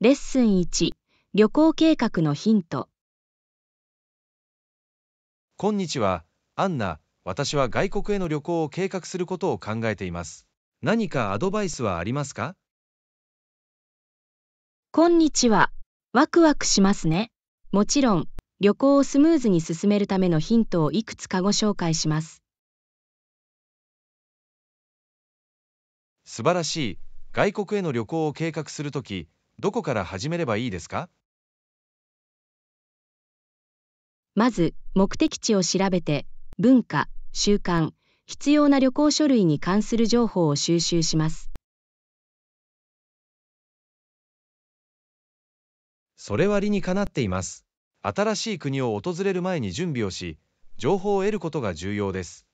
レッスン1旅行計画のヒントこんにちはアンナ私は外国への旅行を計画することを考えています何かアドバイスはありますかこんにちはワクワクしますねもちろん旅行をスムーズに進めるためのヒントをいくつかご紹介します素晴らしい外国への旅行を計画するときどこから始めればいいですかまず、目的地を調べて、文化、習慣、必要な旅行書類に関する情報を収集します。それは理にかなっています。新しい国を訪れる前に準備をし、情報を得ることが重要です。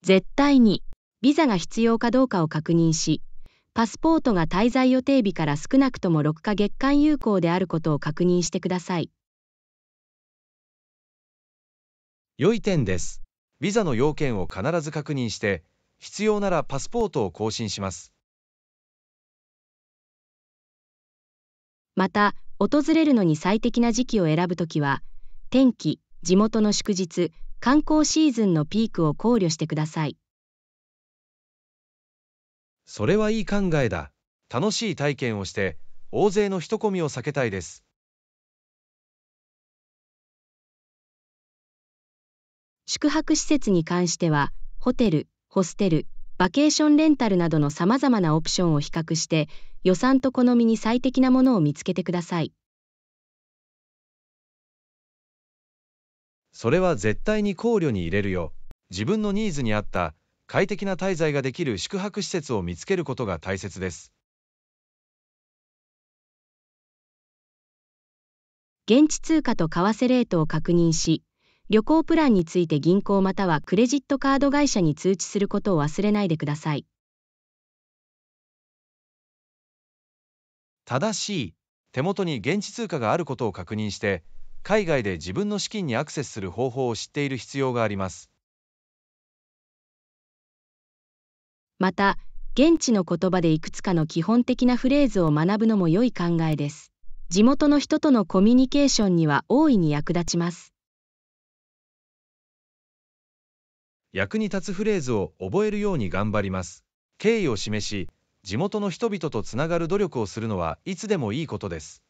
絶対に、ビザが必要かどうかを確認し、パスポートが滞在予定日から少なくとも6か月間有効であることを確認してください。良い点です。ビザの要件を必ず確認して、必要ならパスポートを更新します。また、訪れるのに最適な時期を選ぶときは、天気、地元の祝日、観光シーズンのピークを考慮してください。それはいい考えだ。楽しい体験をして、大勢の人混みを避けたいです。宿泊施設に関しては、ホテル、ホステル、バケーションレンタルなどのさまざまなオプションを比較して、予算と好みに最適なものを見つけてください。それは絶対に考慮に入れるよ。自分のニーズに合った快適な滞在ができる宿泊施設を見つけることが大切です。現地通貨と為替レートを確認し、旅行プランについて銀行またはクレジットカード会社に通知することを忘れないでください。正しい手元に現地通貨があることを確認して、海外で自分の資金にアクセスする方法を知っている必要があります。また、現地の言葉でいくつかの基本的なフレーズを学ぶのも良い考えです。地元の人とのコミュニケーションには大いに役立ちます。役に立つフレーズを覚えるように頑張ります。敬意を示し、地元の人々とつながる努力をするのはいつでもいいことです。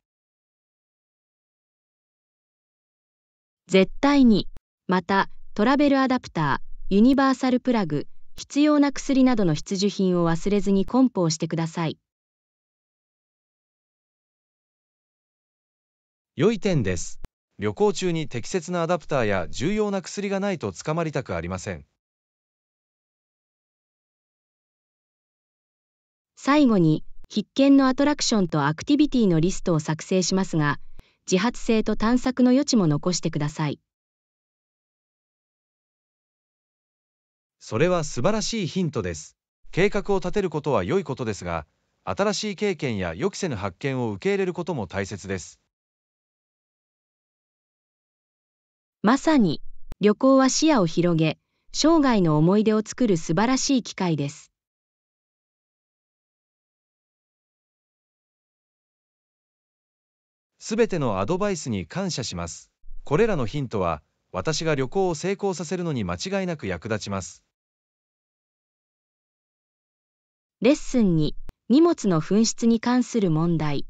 絶対に、また、トラベルアダプター、ユニバーサルプラグ、必要な薬などの必需品を忘れずに梱包してください。良い点です。旅行中に適切なアダプターや重要な薬がないと捕まりたくありません。最後に、必見のアトラクションとアクティビティのリストを作成しますが、自発性と探索の余地も残してください。それは素晴らしいヒントです。計画を立てることは良いことですが、新しい経験や予期せぬ発見を受け入れることも大切です。まさに、旅行は視野を広げ、生涯の思い出を作る素晴らしい機会です。すべてのアドバイスに感謝します。これらのヒントは、私が旅行を成功させるのに間違いなく役立ちます。レッスン2荷物の紛失に関する問題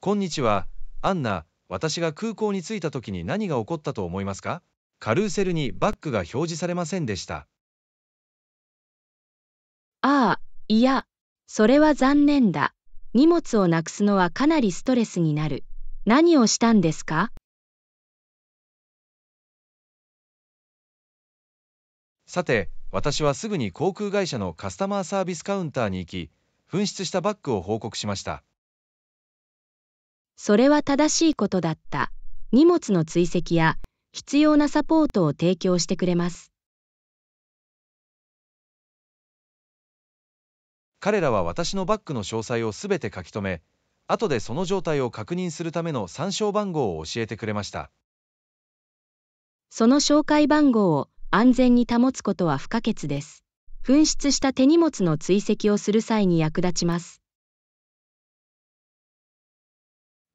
こんにちはアンナ私が空港に着いた時に何が起こったと思いますかカルーセルにバッグが表示されませんでしたああいやそれは残念だ荷物をなくすのはかなりストレスになる何をしたんですかさて私はすぐに航空会社のカスタマーサービスカウンターに行き、紛失したバッグを報告しました。それは正しいことだった。荷物の追跡や必要なサポートを提供してくれます。彼らは私のバッグの詳細をすべて書き留め、後でその状態を確認するための参照番号を教えてくれました。その紹介番号を安全に保つことは不可欠です。紛失した手荷物の追跡をする際に役立ちます。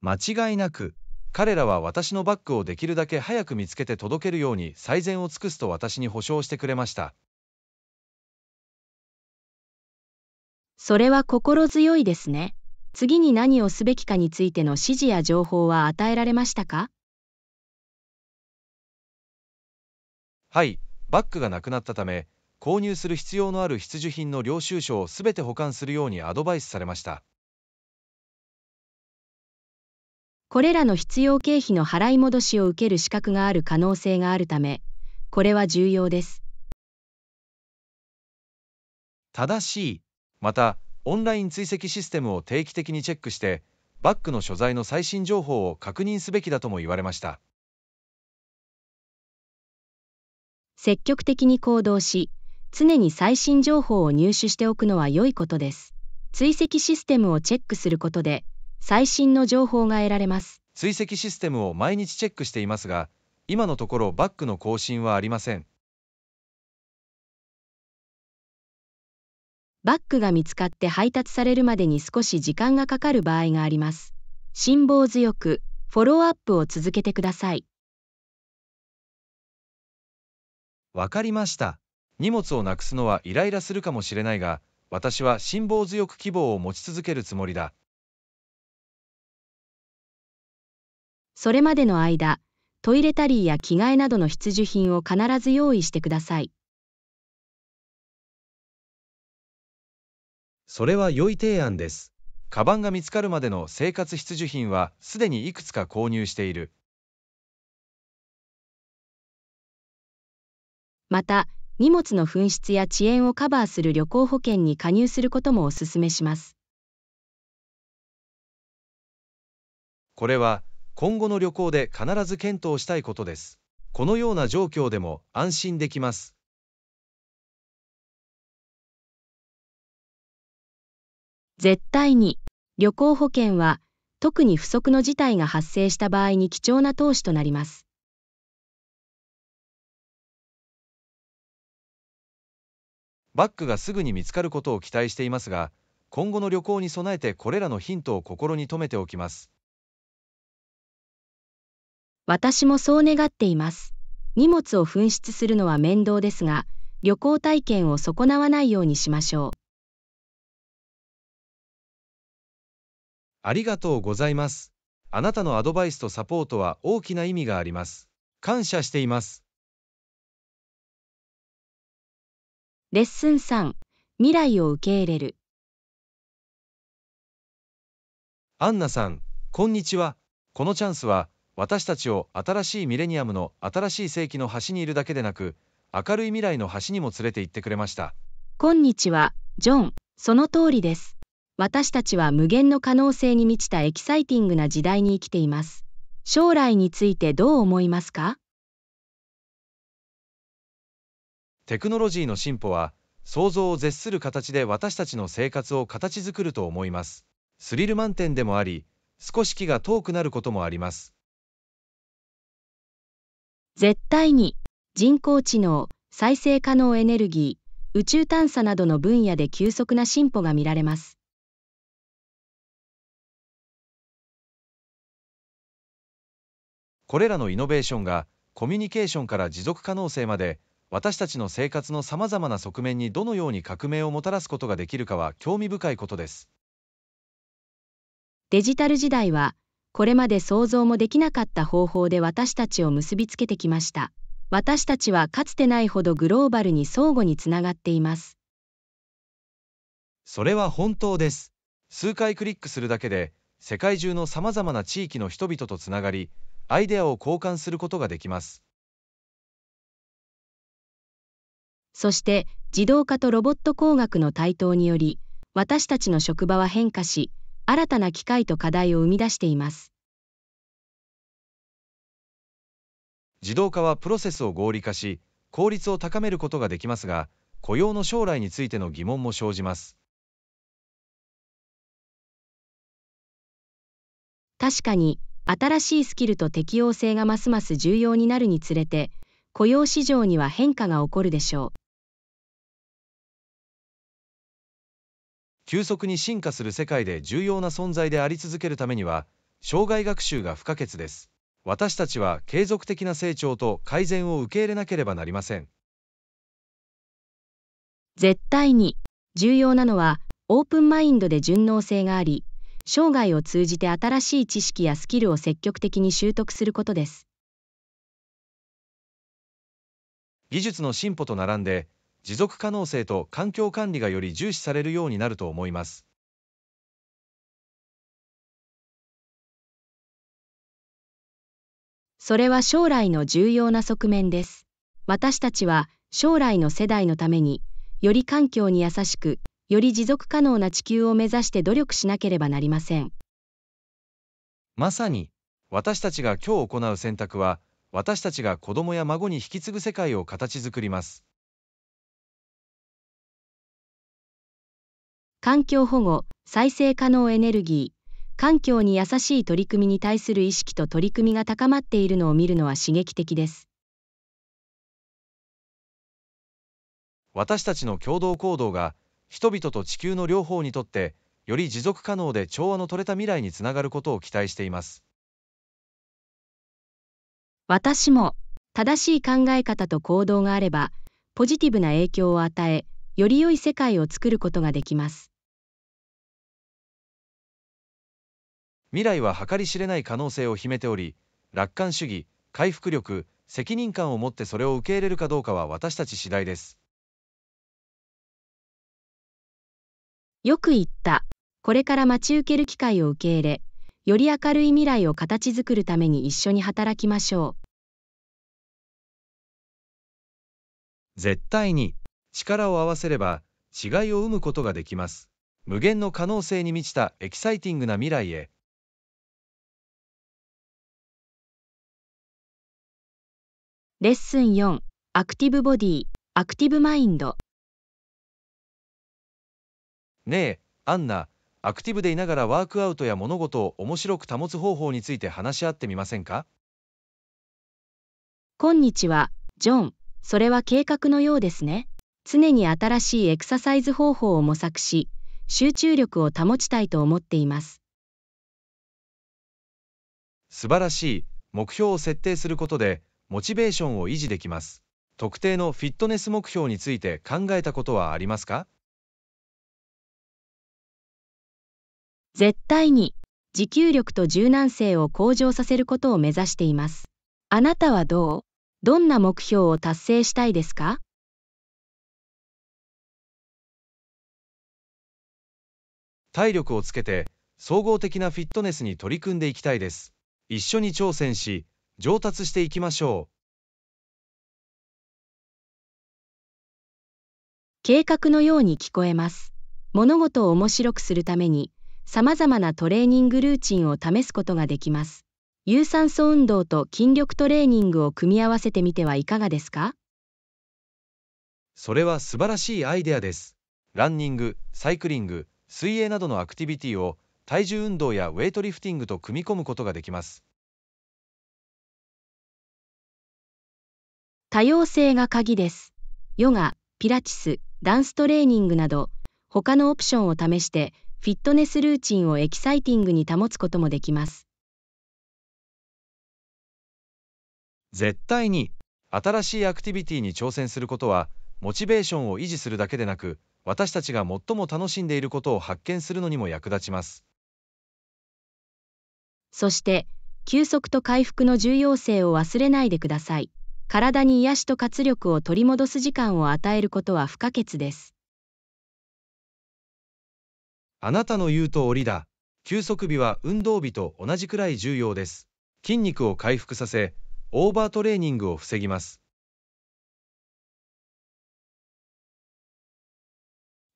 間違いなく、彼らは私のバッグをできるだけ早く見つけて届けるように最善を尽くすと私に保証してくれました。それは心強いですね。次に何をすべきかについての指示や情報は与えられましたかはいバッグがなくなったため購入する必要のある必需品の領収書を全て保管するようにアドバイスされましたこれらの必要経費の払い戻しを受ける資格がある可能性があるためこれは重要です正しいまたオンライン追跡システムを定期的にチェックしてバッグの所在の最新情報を確認すべきだとも言われました積極的に行動し、常に最新情報を入手しておくのは良いことです。追跡システムをチェックすることで、最新の情報が得られます。追跡システムを毎日チェックしていますが、今のところバックの更新はありません。バッグが見つかって配達されるまでに少し時間がかかる場合があります。辛抱強く、フォローアップを続けてください。わかりました。荷物をなくすのはイライラするかもしれないが、私は辛抱強く希望を持ち続けるつもりだ。それまでの間、トイレタリーや着替えなどの必需品を必ず用意してください。それは良い提案です。カバンが見つかるまでの生活必需品はすでにいくつか購入している。また、荷物の紛失や遅延をカバーする旅行保険に加入することもお勧めします。これは、今後の旅行で必ず検討したいことです。このような状況でも安心できます。絶対に旅行保険は特に不測の事態が発生した場合に貴重な投資となります。バッグがすぐに見つかることを期待していますが今後の旅行に備えてこれらのヒントを心に留めておきます私もそう願っています荷物を紛失するのは面倒ですが旅行体験を損なわないようにしましょうありがとうございますあなたのアドバイスとサポートは大きな意味があります感謝していますレッスン3未来を受け入れるアンナさんこんにちはこのチャンスは私たちを新しいミレニアムの新しい世紀の端にいるだけでなく明るい未来の端にも連れて行ってくれましたこんにちはジョンその通りです私たちは無限の可能性に満ちたエキサイティングな時代に生きています将来についてどう思いますかテクノロジーの進歩は想像を絶する形で私たちの生活を形作ると思いますスリル満点でもあり少し気が遠くなることもあります絶対に人工知能再生可能エネルギー宇宙探査などの分野で急速な進歩が見られますこれらのイノベーションがコミュニケーションから持続可能性まで私たちの生活のさまざまな側面にどのように革命をもたらすことができるかは興味深いことですデジタル時代はこれまで想像もできなかった方法で私たちを結びつけてきました私たちはかつてないほどグローバルに相互につながっていますそれは本当です数回クリックするだけで世界中のさまざまな地域の人々とつながりアイデアを交換することができますそして自動化とロボット工学の台頭により、私たちの職場は変化し、新たな機会と課題を生み出しています。自動化はプロセスを合理化し、効率を高めることができますが、雇用の将来についての疑問も生じます。確かに、新しいスキルと適応性がますます重要になるにつれて、雇用市場には変化が起こるでしょう。急速に進化する世界で重要な存在であり続けるためには障害学習が不可欠です私たちは継続的な成長と改善を受け入れなければなりません絶対に重要なのはオープンマインドで順応性があり生涯を通じて新しい知識やスキルを積極的に習得することです技術の進歩と並んで持続可能性と環境管理がより重視されるようになると思います。それは将来の重要な側面です。私たちは将来の世代のために、より環境に優しく、より持続可能な地球を目指して努力しなければなりません。まさに、私たちが今日行う選択は、私たちが子供や孫に引き継ぐ世界を形作ります。環境保護、再生可能エネルギー、環境に優しい取り組みに対する意識と取り組みが高まっているのを見るのは刺激的です。私たちの共同行動が人々と地球の両方にとってより持続可能で調和の取れた未来につながることを期待しています私も正しい考え方と行動があればポジティブな影響を与えより良い世界を作ることができます未来は計り知れない可能性を秘めており楽観主義回復力責任感を持ってそれを受け入れるかどうかは私たち次第ですよく言ったこれから待ち受ける機会を受け入れより明るい未来を形作るために一緒に働きましょう絶対に力を合わせれば違いを生むことができます無限の可能性に満ちたエキサイティングな未来へレッスン4アクティブボディアクティブマインドねえアンナアクティブでいながらワークアウトや物事を面白く保つ方法について話し合ってみませんかこんにちはジョンそれは計画のようですね常に新しいエクササイズ方法を模索し集中力を保ちたいと思っています素晴らしい目標を設定することでモチベーションを維持できます。特定のフィットネス目標について考えたことはありますか絶対に持久力と柔軟性を向上させることを目指しています。あなたはどうどんな目標を達成したいですか体力をつけて総合的なフィットネスに取り組んでいきたいです。一緒に挑戦し、上達していきましょう。計画のように聞こえます。物事を面白くするために、様々なトレーニングルーチンを試すことができます。有酸素運動と筋力トレーニングを組み合わせてみてはいかがですかそれは素晴らしいアイデアです。ランニング、サイクリング、水泳などのアクティビティを体重運動やウェイトリフティングと組み込むことができます。多様性が鍵です。ヨガ、ピラティス、ダンストレーニングなど、他のオプションを試して、フィットネスルーチンをエキサイティングに保つこともできます。絶対に、新しいアクティビティに挑戦することは、モチベーションを維持するだけでなく、私たちが最も楽しんでいることを発見するのにも役立ちます。そして、休息と回復の重要性を忘れないでください。体に癒しと活力を取り戻す時間を与えることは不可欠です。あなたの言う通りだ。休息日は運動日と同じくらい重要です。筋肉を回復させ、オーバートレーニングを防ぎます。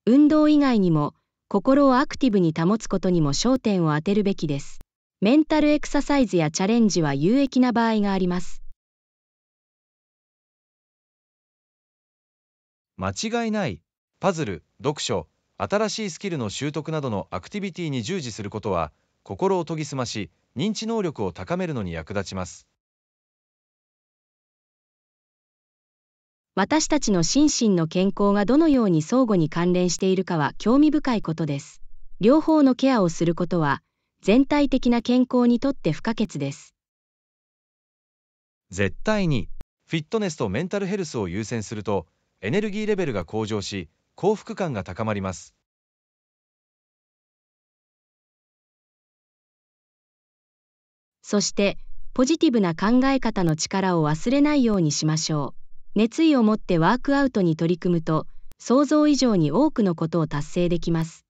運動以外にも、心をアクティブに保つことにも焦点を当てるべきです。メンタルエクササイズやチャレンジは有益な場合があります。間違いない、パズル、読書、新しいスキルの習得などのアクティビティに従事することは、心を研ぎ澄まし、認知能力を高めるのに役立ちます。私たちの心身の健康がどのように相互に関連しているかは興味深いことです。両方のケアをすることは、全体的な健康にとって不可欠です。絶対に、フィットネスとメンタルヘルスを優先すると、エネルギーレベルが向上し幸福感が高まりますそしてポジティブな考え方の力を忘れないようにしましょう熱意を持ってワークアウトに取り組むと想像以上に多くのことを達成できます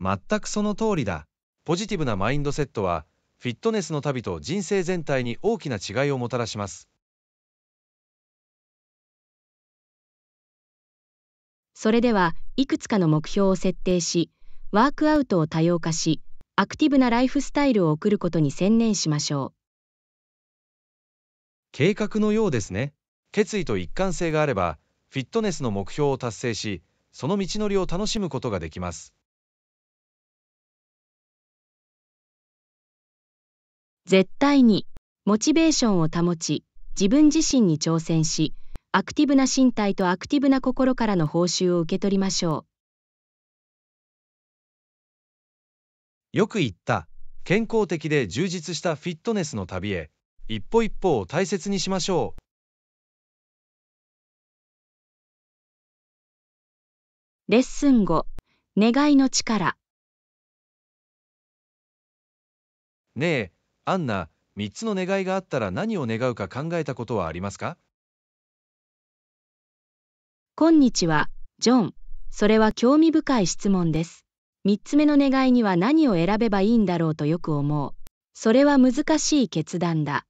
全くその通りだポジティブなマインドセットはフィットネスの旅と人生全体に大きな違いをもたらしますそれでは、いくつかの目標を設定し、ワークアウトを多様化し、アクティブなライフスタイルを送ることに専念しましょう。計画のようですね。決意と一貫性があれば、フィットネスの目標を達成し、その道のりを楽しむことができます。絶対に、モチベーションを保ち、自分自身に挑戦し、アクティブな身体とアクティブな心からの報酬を受け取りましょう。よく言った、健康的で充実したフィットネスの旅へ、一歩一歩を大切にしましょう。レッスン5、願いの力。ねえ、アンナ、3つの願いがあったら何を願うか考えたことはありますか今日は、ジョン、それは興味深い質問です。三つ目の願いには何を選べばいいんだろうとよく思う。それは難しい決断だ。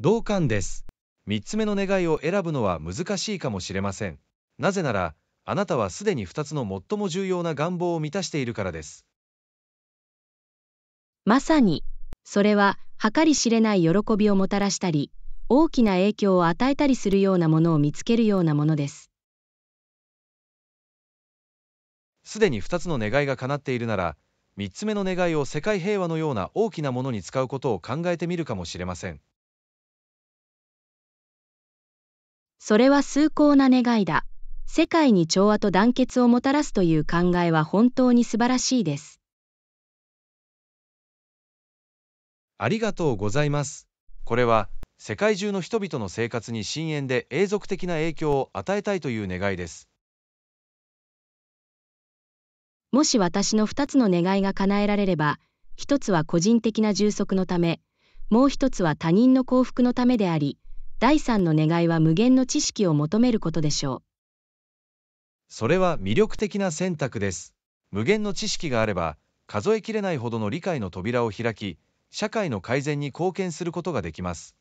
同感です。三つ目の願いを選ぶのは難しいかもしれません。なぜなら、あなたはすでに二つの最も重要な願望を満たしているからです。まさに、それは計り知れない喜びをもたらしたり、大きな影響を与えたりするようなものを見つけるようなものです。すでに2つの願いが叶っているなら3つ目の願いを世界平和のような大きなものに使うことを考えてみるかもしれませんそれは崇高な願いだ世界に調和と団結をもたらすという考えは本当に素晴らしいですありがとうございますこれは世界中の人々の生活に深遠で永続的な影響を与えたいという願いです。もし私の2つの願いが叶えられれば、1つは個人的な充足のため、もう1つは他人の幸福のためであり、第3の願いは無限の知識を求めることでしょう。それは魅力的な選択です。無限の知識があれば、数えきれないほどの理解の扉を開き、社会の改善に貢献することができます。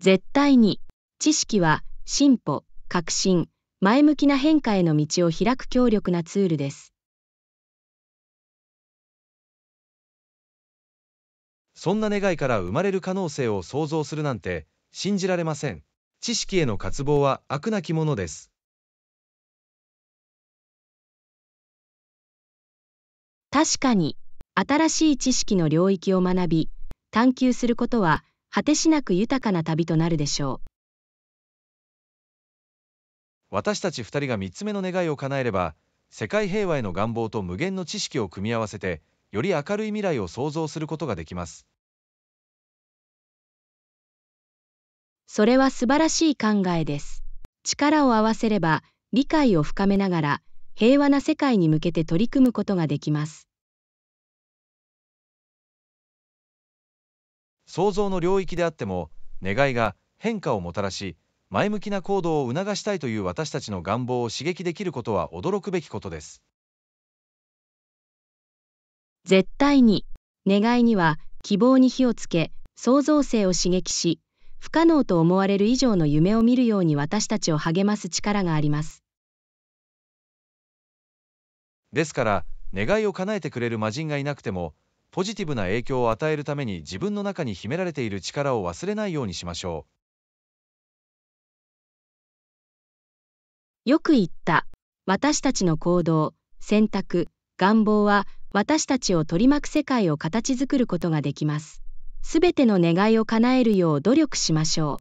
絶対に、知識は進歩、革新、前向きな変化への道を開く強力なツールです。そんな願いから生まれる可能性を想像するなんて信じられません。知識への渇望は悪なきものです。確かに、新しい知識の領域を学び、探求することは果てしなく豊かな旅となるでしょう私たち2人が3つ目の願いを叶えれば世界平和への願望と無限の知識を組み合わせてより明るい未来を想像することができますそれは素晴らしい考えです力を合わせれば理解を深めながら平和な世界に向けて取り組むことができます想像の領域であっても願いが変化をもたらし前向きな行動を促したいという私たちの願望を刺激できることは驚くべきことです絶対に願いには希望に火をつけ創造性を刺激し不可能と思われる以上の夢を見るように私たちを励ます力がありますですから願いを叶えてくれる魔人がいなくてもポジティブな影響を与えるために自分の中に秘められている力を忘れないようにしましょう。よく言った。私たちの行動、選択、願望は私たちを取り巻く世界を形作ることができます。すべての願いを叶えるよう努力しましょう。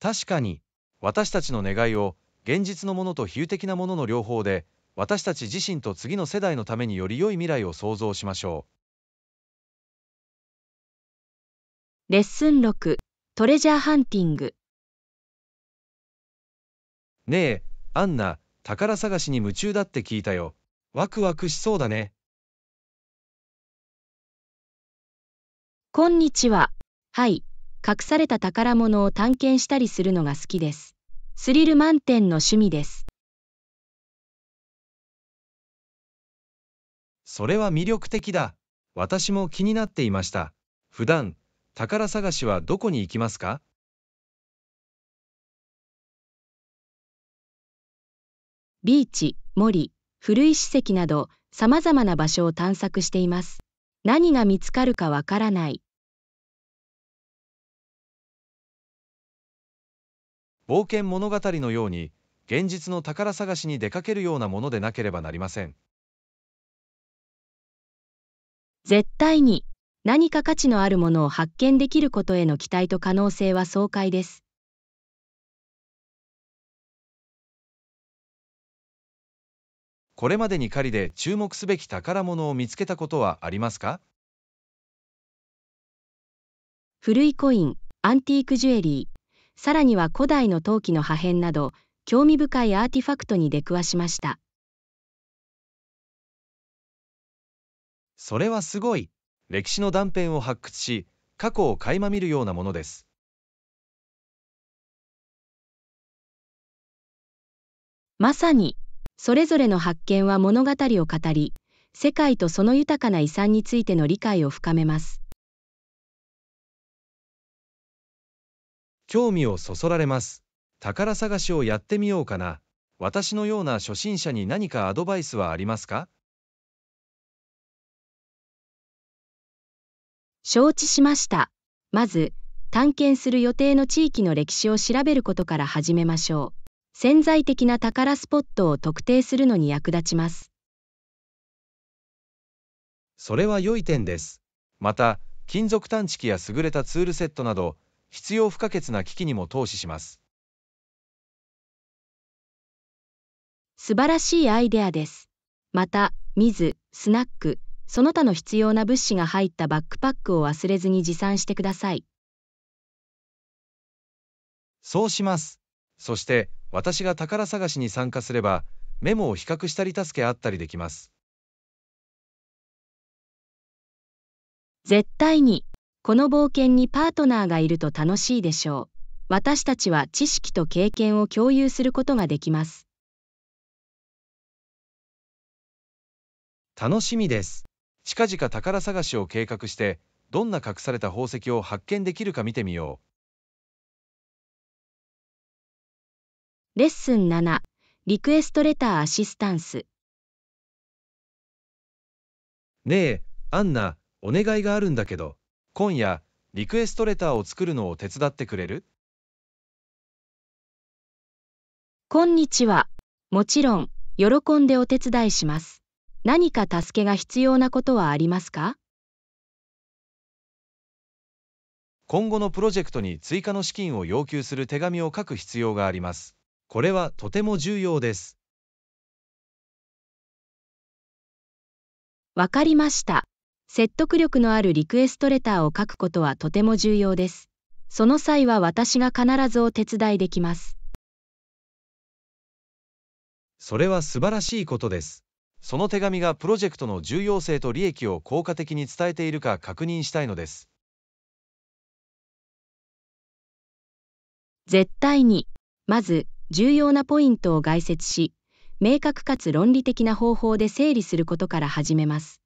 確かに、私たちの願いを現実のものと比喩的なものの両方で私たち自身と次の世代のためにより良い未来を創造しましょう。レッスン6トレジャーハンティングねえ、アンナ、宝探しに夢中だって聞いたよ。ワクワクしそうだね。こんにちは。はい。隠された宝物を探検したりするのが好きです。スリル満点の趣味です。それは魅力的だ。私も気になっていました。普段、宝探しはどこに行きますかビーチ、森、古い史跡など、様々な場所を探索しています。何が見つかるかわからない。冒険物語のように、現実の宝探しに出かけるようなものでなければなりません。絶対に何か価値のあるものを発見できることへの期待と可能性は爽快です。これまでに狩りで注目すべき宝物を見つけたことはありますか古いコイン、アンティークジュエリー、さらには古代の陶器の破片など、興味深いアーティファクトに出くわしました。それはすごい歴史の断片を発掘し過去を垣間見るようなものですまさにそれぞれの発見は物語を語り世界とその豊かな遺産についての理解を深めます興味をそそられます宝探しをやってみようかな私のような初心者に何かアドバイスはありますか承知しました。まず、探検する予定の地域の歴史を調べることから始めましょう。潜在的な宝スポットを特定するのに役立ちます。それは良い点です。また、金属探知機や優れたツールセットなど、必要不可欠な機器にも投資します。素晴らしいアイデアです。また、水、スナック、その他の必要な物資が入ったバックパックを忘れずに持参してください。そうします。そして、私が宝探しに参加すれば、メモを比較したり助け合ったりできます。絶対に、この冒険にパートナーがいると楽しいでしょう。私たちは知識と経験を共有することができます。楽しみです。近々宝探しを計画してどんな隠された宝石を発見できるか見てみようレッスン7リクエストレターアシスタンスねえアンナお願いがあるんだけど今夜リクエストレターを作るのを手伝ってくれるこんにちはもちろん喜んでお手伝いします何か助けが必要なことはありますか今後のプロジェクトに追加の資金を要求する手紙を書く必要があります。これはとても重要です。わかりました。説得力のあるリクエストレターを書くことはとても重要です。その際は私が必ずお手伝いできます。それは素晴らしいことです。その手紙がプロジェクトの重要性と利益を効果的に伝えているか確認したいのです。絶対に、まず、重要なポイントを概説し、明確かつ論理的な方法で整理することから始めます。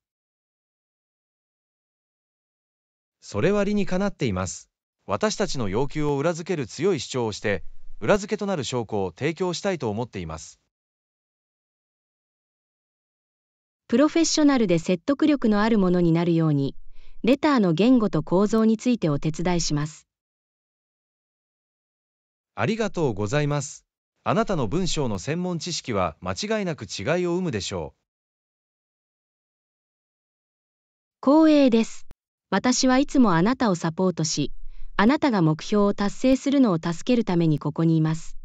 それは理にかなっています。私たちの要求を裏付ける強い主張をして、裏付けとなる証拠を提供したいと思っています。プロフェッショナルで説得力のあるものになるように、レターの言語と構造についてお手伝いします。ありがとうございます。あなたの文章の専門知識は間違いなく違いを生むでしょう。光栄です。私はいつもあなたをサポートし、あなたが目標を達成するのを助けるためにここにいます。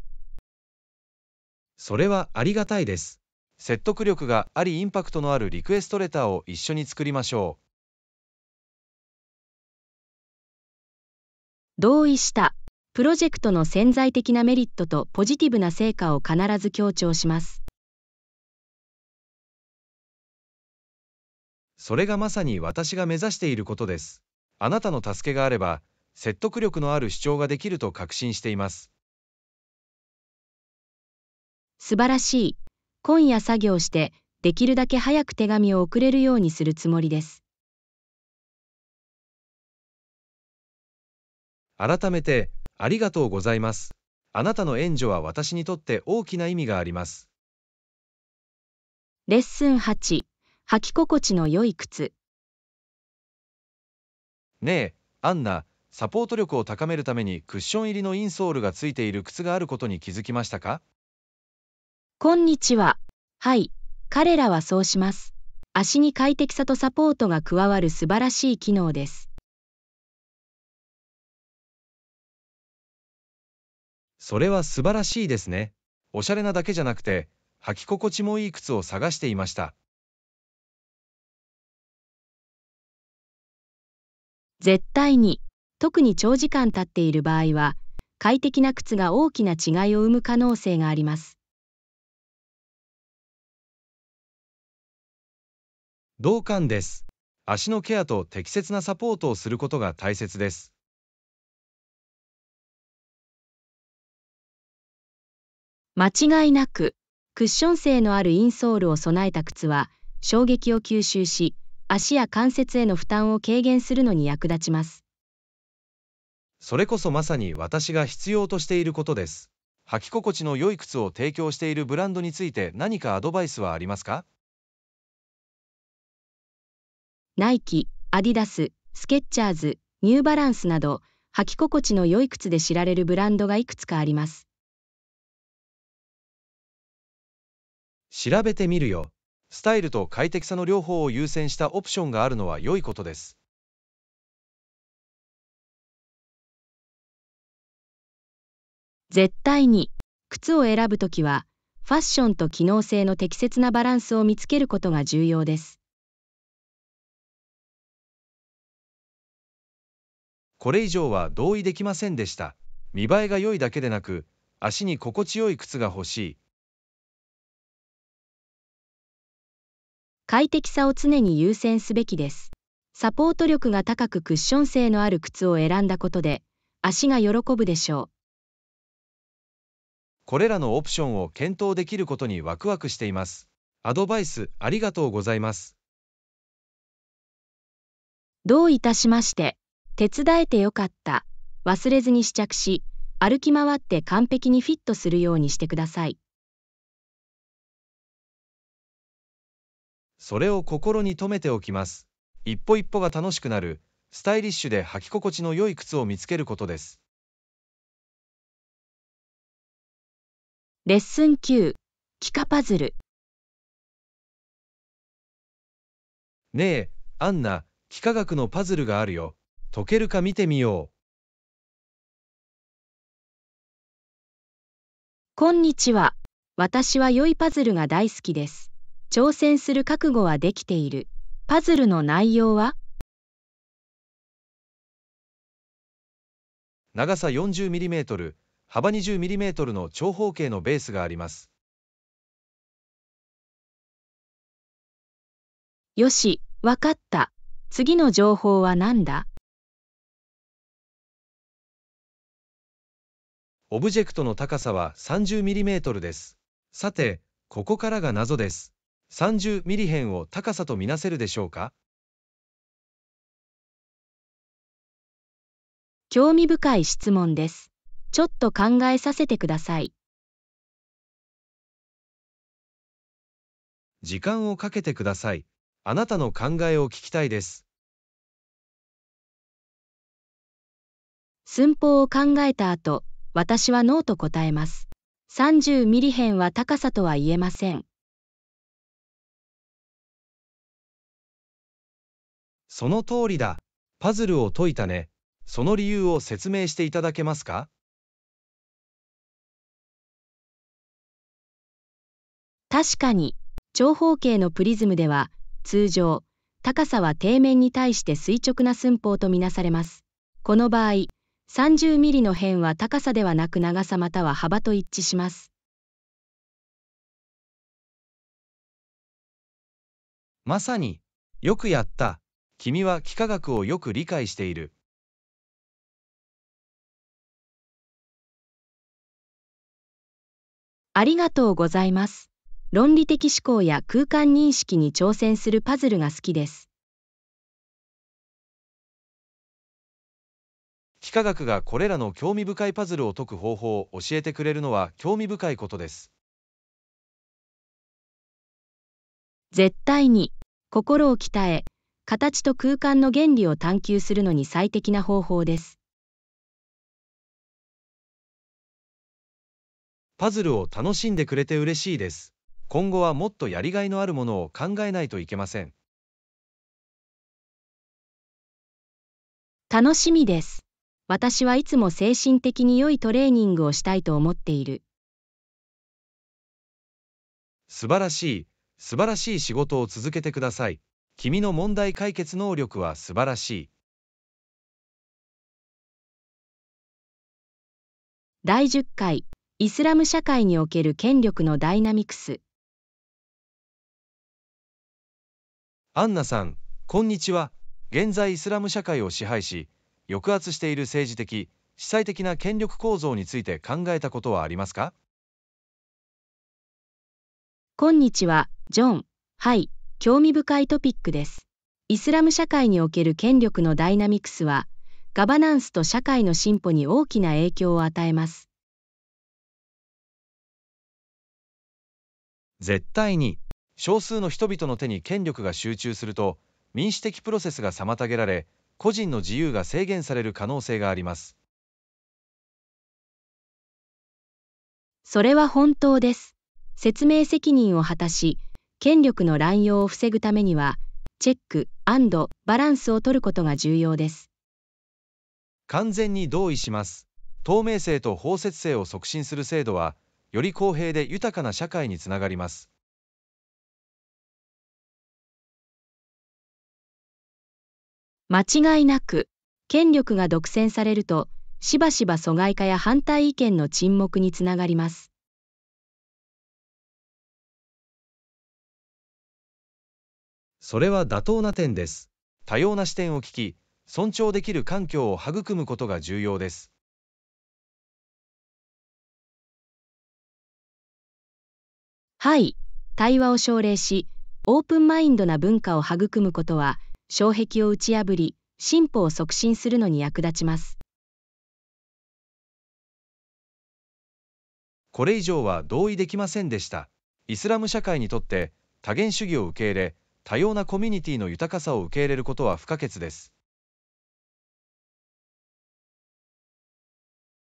それはありがたいです。説得力がありインパクトのあるリクエストレターを一緒に作りましょう。同意した。プロジェクトの潜在的なメリットとポジティブな成果を必ず強調します。それがまさに私が目指していることです。あなたの助けがあれば、説得力のある主張ができると確信しています。素晴らしい。今夜作業して、できるだけ早く手紙を送れるようにするつもりです。改めて、ありがとうございます。あなたの援助は私にとって大きな意味があります。レッスン8、履き心地の良い靴。ねえ、アンナ、サポート力を高めるためにクッション入りのインソールがついている靴があることに気づきましたかにちは、はい、彼らはそうします。足に快適さとサポートが加わる素晴らしい機能です。それは素晴らしいですね。おしゃれなだけじゃなくて、履き心地もいい靴を探していました。絶対に、特に長時間立っている場合は、快適な靴が大きな違いを生む可能性があります。同感です。足のケアと適切なサポートをすることが大切です。間違いなく、クッション性のあるインソールを備えた靴は、衝撃を吸収し、足や関節への負担を軽減するのに役立ちます。それこそまさに私が必要としていることです。履き心地の良い靴を提供しているブランドについて何かアドバイスはありますかナイキ、アディダス、スケッチャーズ、ニューバランスなど、履き心地の良い靴で知られるブランドがいくつかあります。調べてみるよ。スタイルと快適さの両方を優先したオプションがあるのは良いことです。絶対に靴を選ぶときは、ファッションと機能性の適切なバランスを見つけることが重要です。これ以上は同意できませんでした。見栄えが良いだけでなく、足に心地よい靴が欲しい。快適さを常に優先すべきです。サポート力が高くクッション性のある靴を選んだことで、足が喜ぶでしょう。これらのオプションを検討できることにワクワクしています。アドバイスありがとうございます。どういたしまして。手伝えてよかった。忘れずに試着し、歩き回って完璧にフィットするようにしてください。それを心に留めておきます。一歩一歩が楽しくなる、スタイリッシュで履き心地の良い靴を見つけることです。レッスン9、キカパズル。ねえ、アンナ、幾何学のパズルがあるよ。解けるか見てみよう。こんにちは。私は良いパズルが大好きです。挑戦する覚悟はできている。パズルの内容は長さ 40mm、幅 20mm の長方形のベースがあります。よし、わかった。次の情報は何だオブジェクトの高さは 30mm です。さて、ここからが謎です。30mm 辺を高さとみなせるでしょうか興味深い質問です。ちょっと考えさせてください。時間をかけてください。あなたの考えを聞きたいです。寸法を考えた後、私はノーと答えます。30ミリ辺は高さとは言えません。その通りだ。パズルを解いたね。その理由を説明していただけますか確かに、長方形のプリズムでは、通常、高さは底面に対して垂直な寸法とみなされます。この場合、3 0ミリの辺は高さではなく長さまたは幅と一致します。まさに、よくやった。君は幾何学をよく理解している。ありがとうございます。論理的思考や空間認識に挑戦するパズルが好きです。幾何学がこれらの興味深いパズルを解く方法を教えてくれるのは興味深いことです。絶対に心を鍛え、形と空間の原理を探求するのに最適な方法です。パズルを楽しんでくれて嬉しいです。今後はもっとやりがいのあるものを考えないといけません。楽しみです。私はいつも精神的に良いトレーニングをしたいと思っている。素晴らしい、素晴らしい仕事を続けてください。君の問題解決能力は素晴らしい。第10回、イスラム社会における権力のダイナミクス。アンナさん、こんにちは。現在イスラム社会を支配し、抑圧している政治的、主体的な権力構造について考えたことはありますか今日は、ジョン、はい、興味深いトピックです。イスラム社会における権力のダイナミクスは、ガバナンスと社会の進歩に大きな影響を与えます。絶対に、少数の人々の手に権力が集中すると、民主的プロセスが妨げられ、個人の自由が制限される可能性があります。それは本当です。説明責任を果たし、権力の乱用を防ぐためには、チェックバランスを取ることが重要です。完全に同意します。透明性と包摂性を促進する制度は、より公平で豊かな社会につながります。間違いなく、権力が独占されると、しばしば疎外化や反対意見の沈黙につながります。それは妥当な点です。多様な視点を聞き、尊重できる環境を育むことが重要です。はい、対話を奨励し、オープンマインドな文化を育むことは、障壁を打ち破り、進歩を促進するのに役立ちます。これ以上は同意できませんでした。イスラム社会にとって多元主義を受け入れ、多様なコミュニティの豊かさを受け入れることは不可欠です。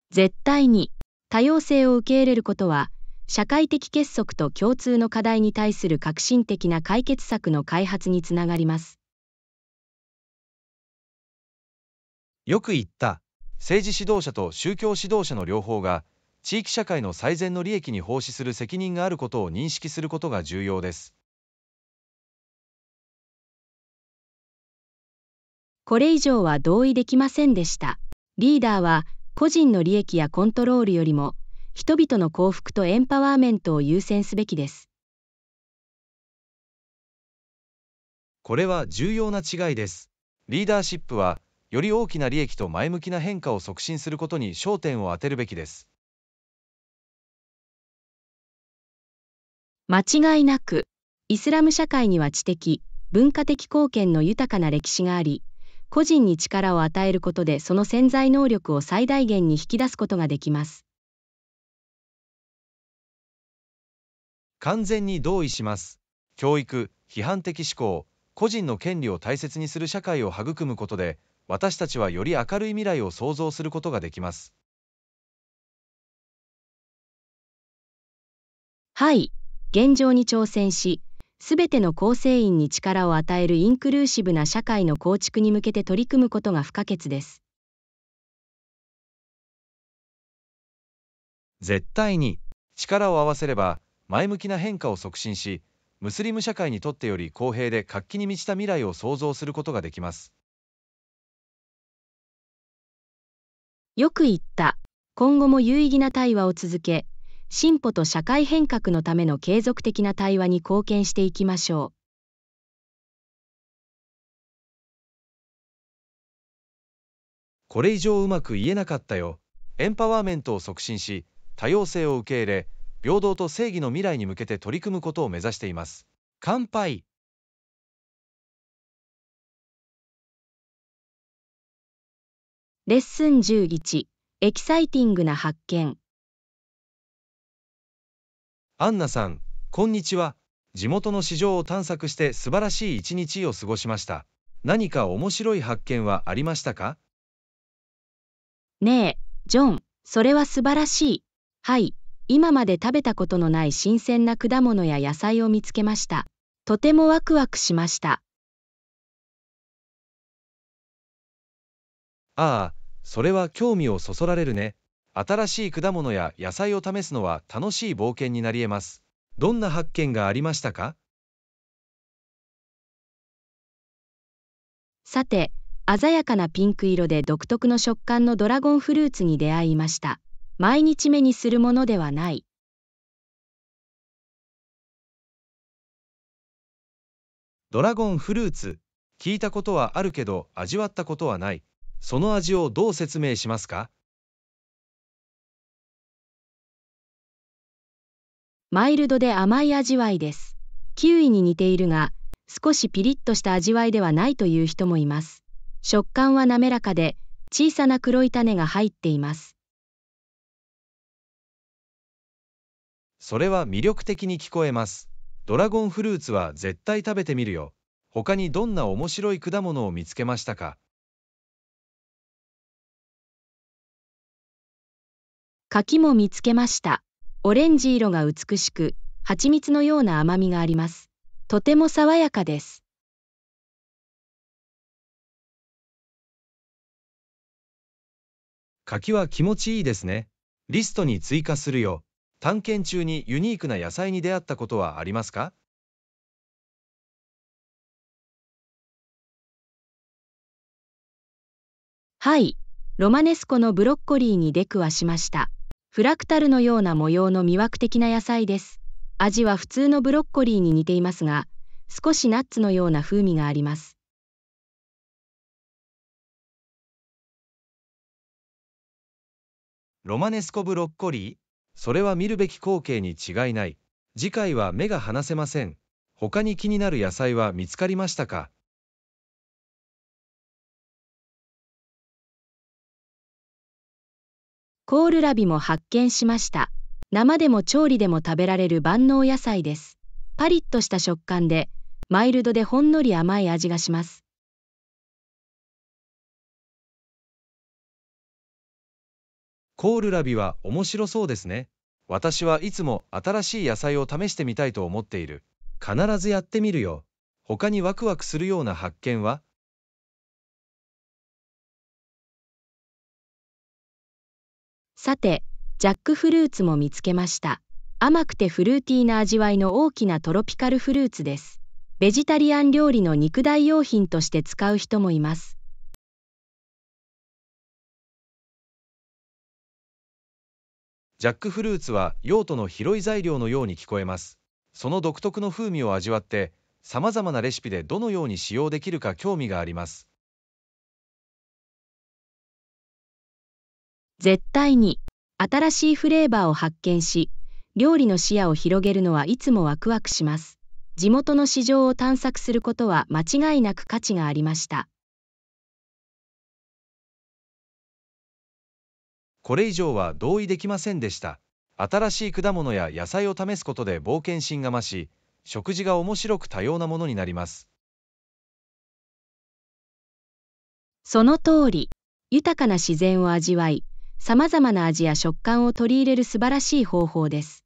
絶対に多様性を受け入れることは、社会的結束と共通の課題に対する革新的な解決策の開発につながります。よく言った政治指導者と宗教指導者の両方が地域社会の最善の利益に奉仕する責任があることを認識することが重要です。これ以上は同意できませんでした。リーダーは個人の利益やコントロールよりも人々の幸福とエンパワーメントを優先すべきです。これは重要な違いです。リーダーシップはより大きな利益と前向きな変化を促進することに焦点を当てるべきです。間違いなく、イスラム社会には知的、文化的貢献の豊かな歴史があり、個人に力を与えることでその潜在能力を最大限に引き出すことができます。完全に同意します。教育、批判的思考、個人の権利を大切にする社会を育むことで、私たちはより明るい未来を想像することができます。はい、現状に挑戦し、すべての構成員に力を与えるインクルーシブな社会の構築に向けて取り組むことが不可欠です。絶対に力を合わせれば前向きな変化を促進しムスリム社会にとってより公平で活気に満ちた未来を創造することができます。よく言った。今後も有意義な対話を続け、進歩と社会変革のための継続的な対話に貢献していきましょう。これ以上うまく言えなかったよ。エンパワーメントを促進し、多様性を受け入れ、平等と正義の未来に向けて取り組むことを目指しています。乾杯レッスン11エキサイティングな発見アンナさんこんにちは地元の市場を探索して素晴らしい一日を過ごしました何か面白い発見はありましたかねえジョンそれは素晴らしいはい今まで食べたことのない新鮮な果物や野菜を見つけましたとてもワクワクしましたああそれは興味をそそられるね。新しい果物や野菜を試すのは楽しい冒険になり得ます。どんな発見がありましたかさて、鮮やかなピンク色で独特の食感のドラゴンフルーツに出会いました。毎日目にするものではない。ドラゴンフルーツ、聞いたことはあるけど味わったことはない。その味をどう説明しますかマイルドで甘い味わいです。キウイに似ているが、少しピリッとした味わいではないという人もいます。食感は滑らかで、小さな黒い種が入っています。それは魅力的に聞こえます。ドラゴンフルーツは絶対食べてみるよ。他にどんな面白い果物を見つけましたか柿も見つけました。オレンジ色が美しく、蜂蜜のような甘みがあります。とても爽やかです。柿は気持ちいいですね。リストに追加するよ。探検中にユニークな野菜に出会ったことはありますかはい、ロマネスコのブロッコリーに出くわしました。フラクタルのような模様の魅惑的な野菜です。味は普通のブロッコリーに似ていますが、少しナッツのような風味があります。ロマネスコブロッコリーそれは見るべき光景に違いない。次回は目が離せません。他に気になる野菜は見つかりましたかコールラビも発見しました。生でも調理でも食べられる万能野菜です。パリッとした食感で、マイルドでほんのり甘い味がします。コールラビは面白そうですね。私はいつも新しい野菜を試してみたいと思っている。必ずやってみるよ。他にワクワクするような発見はさて、ジャックフルーツも見つけました。甘くてフルーティーな味わいの大きなトロピカルフルーツです。ベジタリアン料理の肉代用品として使う人もいます。ジャックフルーツは用途の広い材料のように聞こえます。その独特の風味を味わって、様々なレシピでどのように使用できるか興味があります。絶対に新しいフレーバーを発見し、料理の視野を広げるのはいつもワクワクします。地元の市場を探索することは間違いなく価値がありました。これ以上は同意できませんでした。新しい果物や野菜を試すことで冒険心が増し、食事が面白く多様なものになります。その通り、豊かな自然を味わい、様々な味や食感を取り入れる素晴らしい方法です。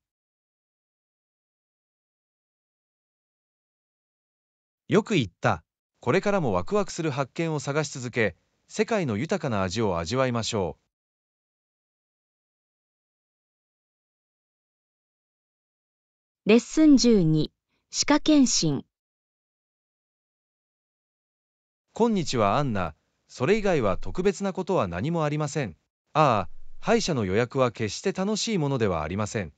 よく言った。これからもワクワクする発見を探し続け、世界の豊かな味を味わいましょう。レッスン12歯科検診こんにちはアンナ、それ以外は特別なことは何もありません。ああ、歯医者の予約は決して楽しいものではありません。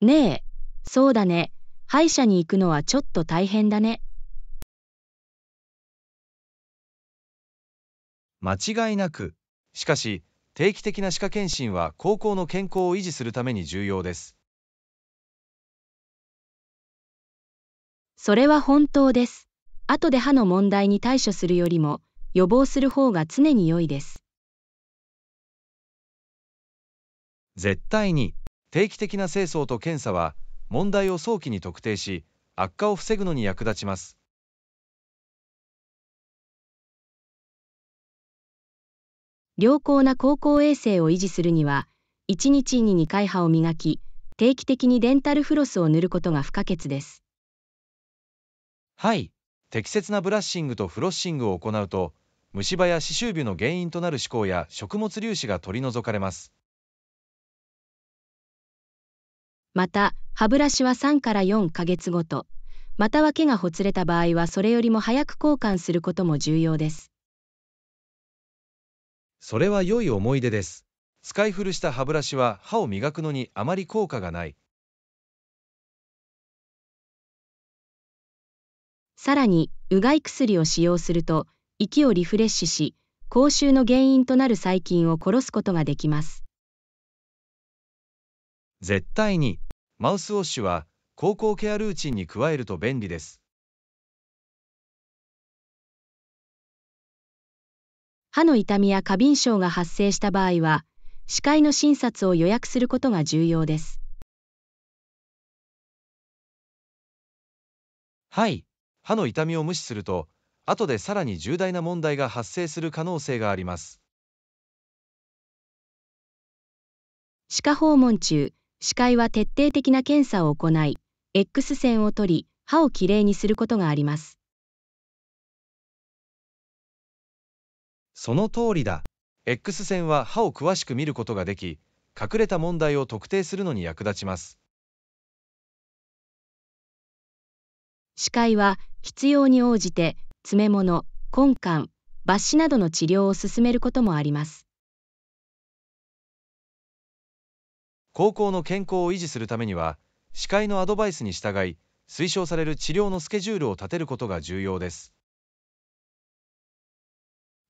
ねえ、そうだね。歯医者に行くのはちょっと大変だね。間違いなく。しかし、定期的な歯科検診は高校の健康を維持するために重要です。それは本当です。後で歯の問題に対処するよりも、予防する方が常に良いです。絶対に定期的な清掃と検査は問題を早期に特定し悪化を防ぐのに役立ちます。良好な高校衛生を維持するには1日に2回歯を磨き定期的にデンタルフロスを塗ることが不可欠です。はい適切なブラッシングとフロッシングを行うと虫歯や歯周病の原因となる歯垢や食物粒子が取り除かれますまた歯ブラシは3から4ヶ月ごとまたは毛がほつれた場合はそれよりも早く交換することも重要ですそれは良い思い出です使い古した歯ブラシは歯を磨くのにあまり効果がないさらにうがい薬を使用すると息をリフレッシュし、口臭の原因となる細菌を殺すことができます。絶対に、マウスウォッシュは、高校ケアルーチンに加えると便利です。歯の痛みや過敏症が発生した場合は、歯科医の診察を予約することが重要です。はい、歯の痛みを無視すると、後でさらに重大な問題が発生する可能性があります。歯科訪問中、歯科医は徹底的な検査を行い、X 線を取り、歯をきれいにすることがあります。その通りだ。X 線は歯を詳しく見ることができ、隠れた問題を特定するのに役立ちます。歯科医は必要に応じて詰め物、根幹、抜歯などの治療を進めることもあります。高校の健康を維持するためには、歯科医のアドバイスに従い、推奨される治療のスケジュールを立てることが重要です。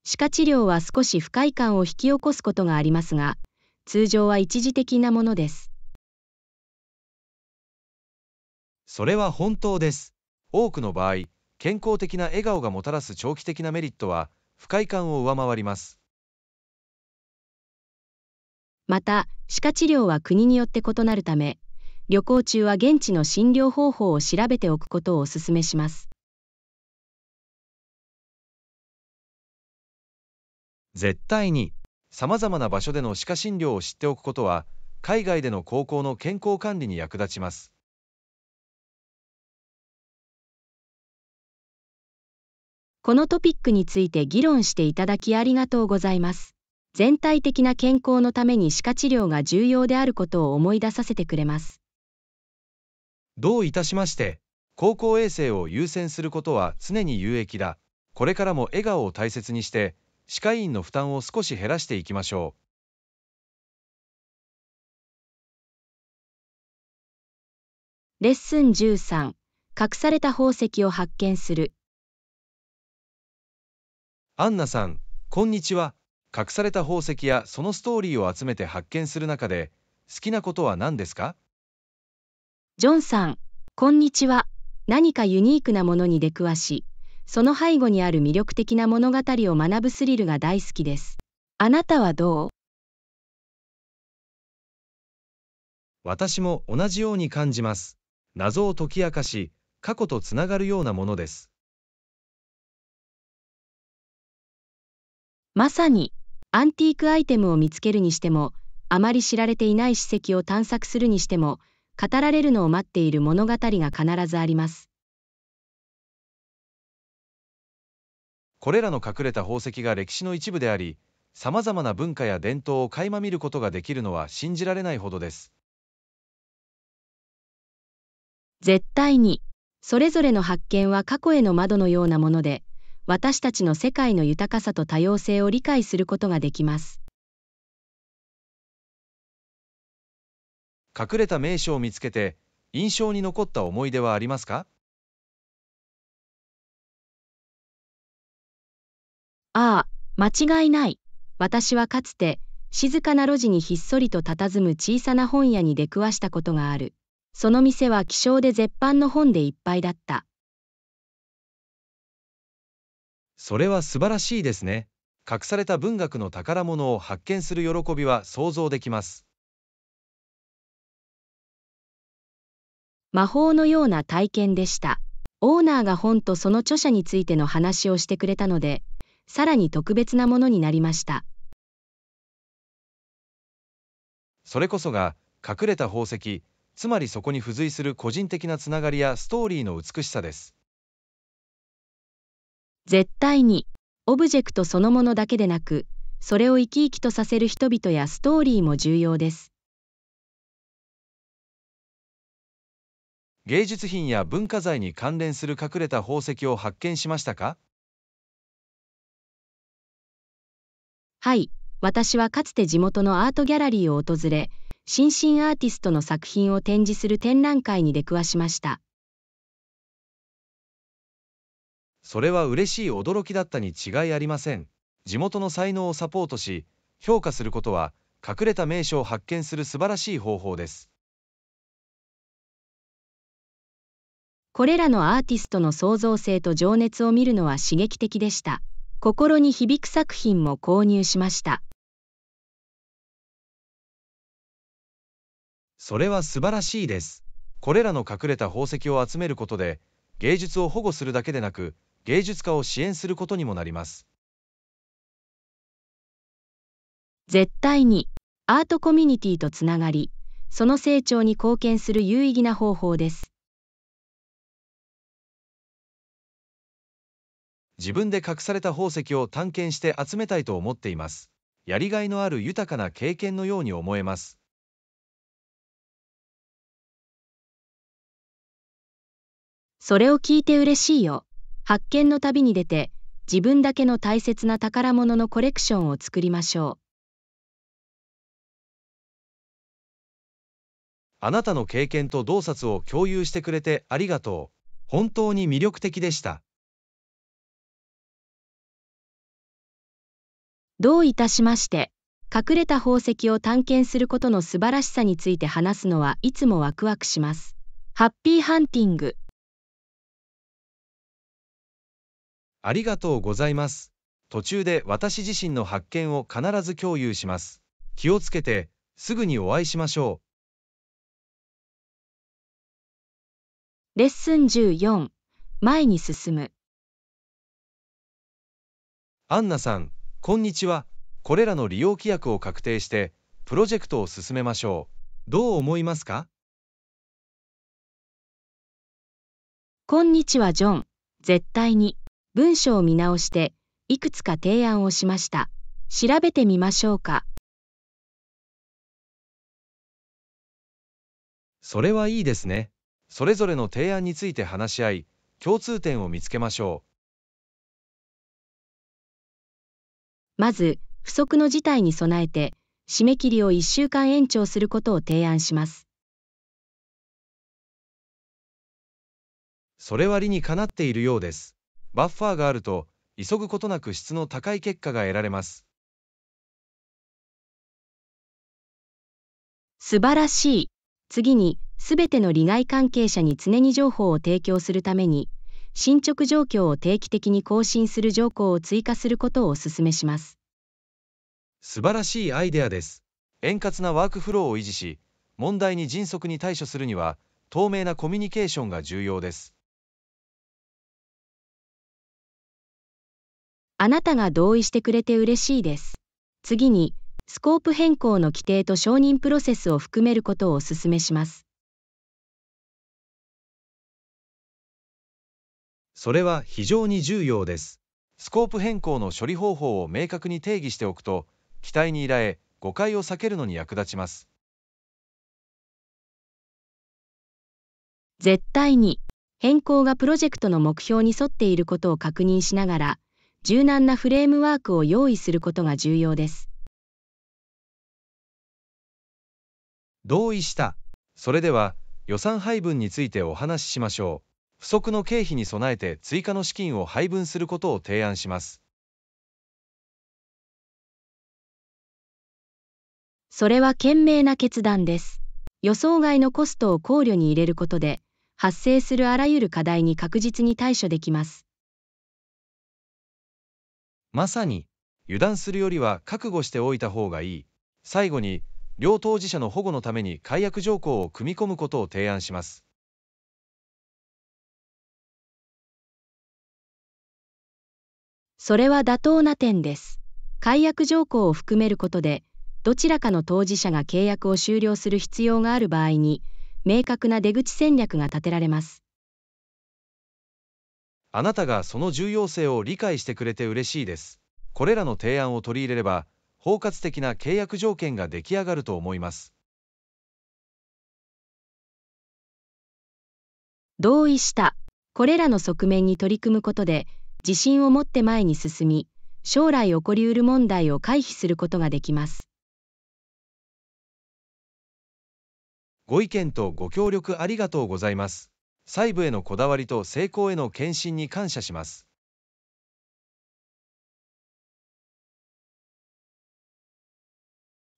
歯科治療は少し不快感を引き起こすことがありますが、通常は一時的なものです。それは本当です。多くの場合、健康的な笑顔がもたらす長期的なメリットは不快感を上回りますまた歯科治療は国によって異なるため旅行中は現地の診療方法を調べておくことをお勧めします絶対に様々な場所での歯科診療を知っておくことは海外での高校の健康管理に役立ちますこのトピックについて議論していただきありがとうございます。全体的な健康のために歯科治療が重要であることを思い出させてくれます。どういたしまして、高校衛生を優先することは常に有益だ。これからも笑顔を大切にして、歯科医院の負担を少し減らしていきましょう。レッスン13隠された宝石を発見するアンナさん、こんにちは。隠された宝石やそのストーリーを集めて発見する中で、好きなことは何ですかジョンさん、こんにちは。何かユニークなものに出くわし、その背後にある魅力的な物語を学ぶスリルが大好きです。あなたはどう私も同じように感じます。謎を解き明かし、過去とつながるようなものです。まさにアンティークアイテムを見つけるにしてもあまり知られていない史跡を探索するにしても語られるのを待っている物語が必ずありますこれらの隠れた宝石が歴史の一部でありさまざまな文化や伝統を垣間見ることができるのは信じられないほどです絶対にそれぞれの発見は過去への窓のようなもので私たちの世界の豊かさと多様性を理解することができます。隠れた名所を見つけて印象に残った思い出はありますかああ、間違いない。私はかつて静かな路地にひっそりと佇む小さな本屋に出くわしたことがある。その店は希少で絶版の本でいっぱいだった。それは素晴らしいですね。隠された文学の宝物を発見する喜びは想像できます。魔法のような体験でした。オーナーが本とその著者についての話をしてくれたので、さらに特別なものになりました。それこそが、隠れた宝石、つまりそこに付随する個人的なつながりやストーリーの美しさです。絶対にオブジェクトそのものだけでなく、それを生き生きとさせる人々やストーリーも重要です。芸術品や文化財に関連する隠れた宝石を発見しましたかはい、私はかつて地元のアートギャラリーを訪れ、新進アーティストの作品を展示する展覧会に出くわしました。それは嬉しい驚きだったに違いありません。地元の才能をサポートし、評価することは、隠れた名所を発見する素晴らしい方法です。これらのアーティストの創造性と情熱を見るのは刺激的でした。心に響く作品も購入しました。それは素晴らしいです。これらの隠れた宝石を集めることで、芸術を保護するだけでなく、芸術家を支援することにもなります。絶対にアートコミュニティとつながり、その成長に貢献する有意義な方法です。自分で隠された宝石を探検して集めたいと思っています。やりがいのある豊かな経験のように思えます。それを聞いて嬉しいよ。発見の旅に出て、自分だけの大切な宝物のコレクションを作りましょう。あなたの経験と洞察を共有してくれてありがとう。本当に魅力的でした。どういたしまして。隠れた宝石を探検することの素晴らしさについて話すのはいつもワクワクします。ハッピーハンティングありがとうございます。途中で私自身の発見を必ず共有します。気をつけて、すぐにお会いしましょう。レッスン14、前に進む。アンナさん、こんにちは。これらの利用規約を確定して、プロジェクトを進めましょう。どう思いますかこんにちは、ジョン。絶対に。文章を見直していくつか提案をしました。調べてみましょうか。それはいいですね。それぞれの提案について話し合い、共通点を見つけましょう。まず、不足の事態に備えて、締め切りを1週間延長することを提案します。それは理にかなっているようです。バッファーがあると急ぐことなく質の高い結果が得られます素晴らしい次にすべての利害関係者に常に情報を提供するために進捗状況を定期的に更新する条項を追加することをお勧めします素晴らしいアイデアです円滑なワークフローを維持し問題に迅速に対処するには透明なコミュニケーションが重要ですあなたが同意してくれて嬉しいです。次に、スコープ変更の規定と承認プロセスを含めることをお勧めします。それは非常に重要です。スコープ変更の処理方法を明確に定義しておくと、期待に依頼、誤解を避けるのに役立ちます。絶対に変更がプロジェクトの目標に沿っていることを確認しながら、柔軟なフレームワークを用意することが重要です。同意した。それでは、予算配分についてお話ししましょう。不足の経費に備えて追加の資金を配分することを提案します。それは賢明な決断です。予想外のコストを考慮に入れることで、発生するあらゆる課題に確実に対処できます。まさに油断するよりは覚悟しておいた方がいい最後に両当事者の保護のために解約条項を組み込むことを提案しますそれは妥当な点です解約条項を含めることでどちらかの当事者が契約を終了する必要がある場合に明確な出口戦略が立てられますあなたがその重要性を理解してくれて嬉しいです。これらの提案を取り入れれば、包括的な契約条件が出来上がると思います。同意した。これらの側面に取り組むことで、自信を持って前に進み、将来起こりうる問題を回避することができます。ご意見とご協力ありがとうございます。細部へのこだわりと成功への献身に感謝します。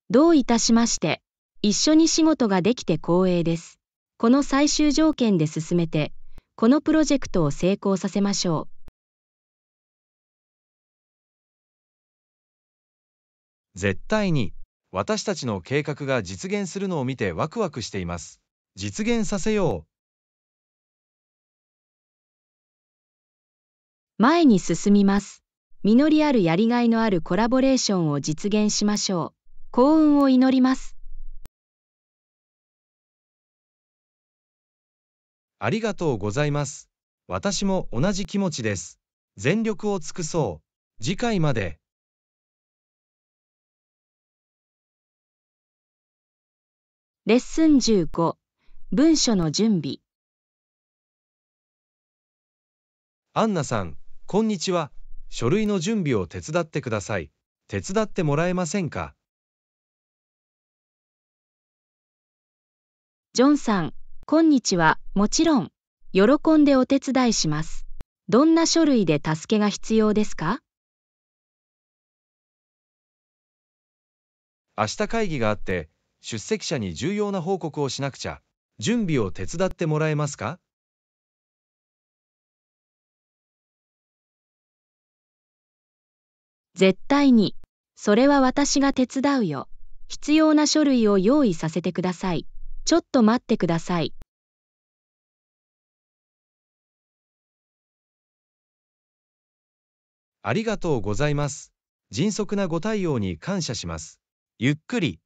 どういたしまして、一緒に仕事ができて光栄です。この最終条件で進めて、このプロジェクトを成功させましょう。絶対に、私たちの計画が実現するのを見てワクワクしています。実現させよう。前に進みます。実りあるやりがいのあるコラボレーションを実現しましょう。幸運を祈ります。ありがとうございます。私も同じ気持ちです。全力を尽くそう。次回まで。レッスン15文書の準備アンナさんこんにちは。書類の準備を手伝ってください。手伝ってもらえませんかジョンさん、こんにちは。もちろん、喜んでお手伝いします。どんな書類で助けが必要ですか明日会議があって、出席者に重要な報告をしなくちゃ。準備を手伝ってもらえますか絶対に、それは私が手伝うよ。必要な書類を用意させてください。ちょっと待ってください。ありがとうございます。迅速なご対応に感謝します。ゆっくり。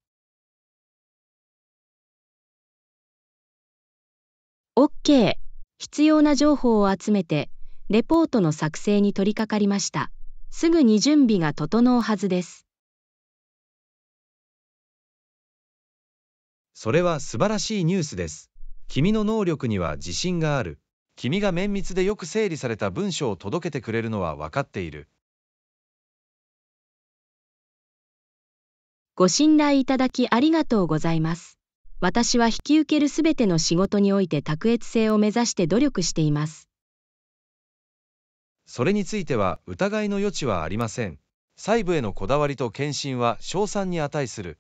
OK。必要な情報を集めて、レポートの作成に取り掛かりました。すぐに準備が整うはずです。それは素晴らしいニュースです。君の能力には自信がある。君が綿密でよく整理された文章を届けてくれるのは分かっている。ご信頼いただきありがとうございます。私は引き受けるすべての仕事において卓越性を目指して努力しています。それについては疑いの余地はありません。細部へのこだわりと献身は称賛に値する。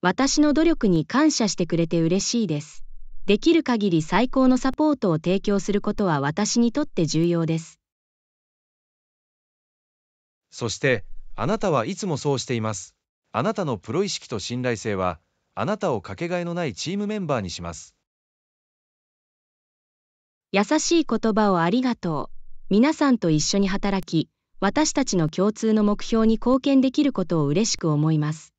私の努力に感謝してくれて嬉しいです。できる限り最高のサポートを提供することは私にとって重要です。そして、あなたはいつもそうしています。あなたのプロ意識と信頼性は、あなたをかけがえのないチームメンバーにします。優しい言葉をありがとう。皆さんと一緒に働き、私たちの共通の目標に貢献できることを嬉しく思います。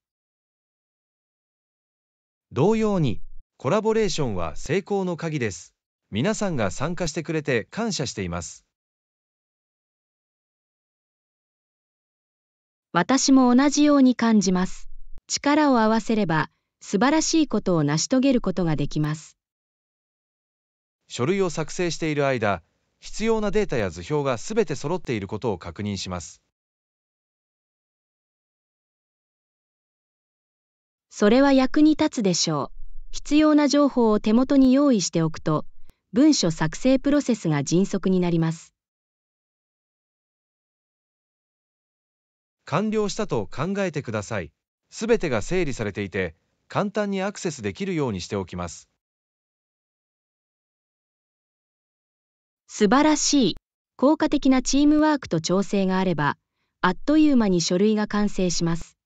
同様に、コラボレーションは成功の鍵です。皆さんが参加してくれて感謝しています。私も同じように感じます。力を合わせれば、素晴らしいことを成し遂げることができます。書類を作成している間、必要なデータや図表がすべて揃っていることを確認します。それは役に立つでしょう。必要な情報を手元に用意しておくと、文書作成プロセスが迅速になります。完了したと考えてください。すべてが整理されていて、簡単にアクセスできるようにしておきます。素晴らしい、効果的なチームワークと調整があれば、あっという間に書類が完成します。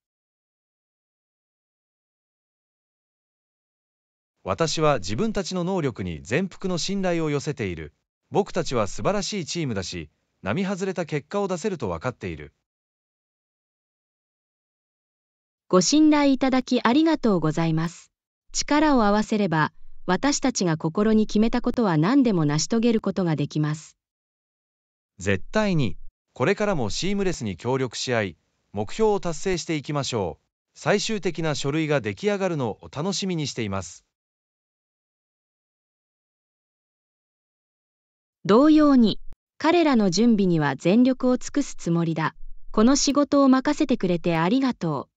私は自分たちの能力に全幅の信頼を寄せている。僕たちは素晴らしいチームだし、並外れた結果を出せると分かっている。ご信頼いただきありがとうございます。力を合わせれば、私たちが心に決めたことは何でも成し遂げることができます。絶対に、これからもシームレスに協力し合い、目標を達成していきましょう。最終的な書類が出来上がるのを楽しみにしています。同様に、彼らの準備には全力を尽くすつもりだ。この仕事を任せてくれてありがとう。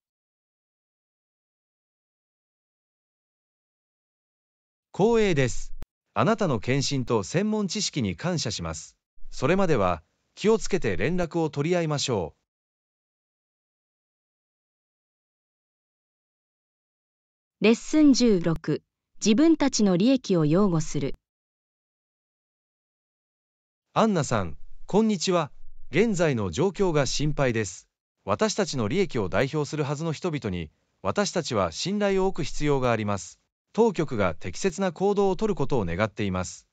光栄です。あなたの献身と専門知識に感謝します。それまでは、気をつけて連絡を取り合いましょう。レッスン16自分たちの利益を擁護するアンナさんこんにちは現在の状況が心配です私たちの利益を代表するはずの人々に私たちは信頼を置く必要があります当局が適切な行動を取ることを願っています。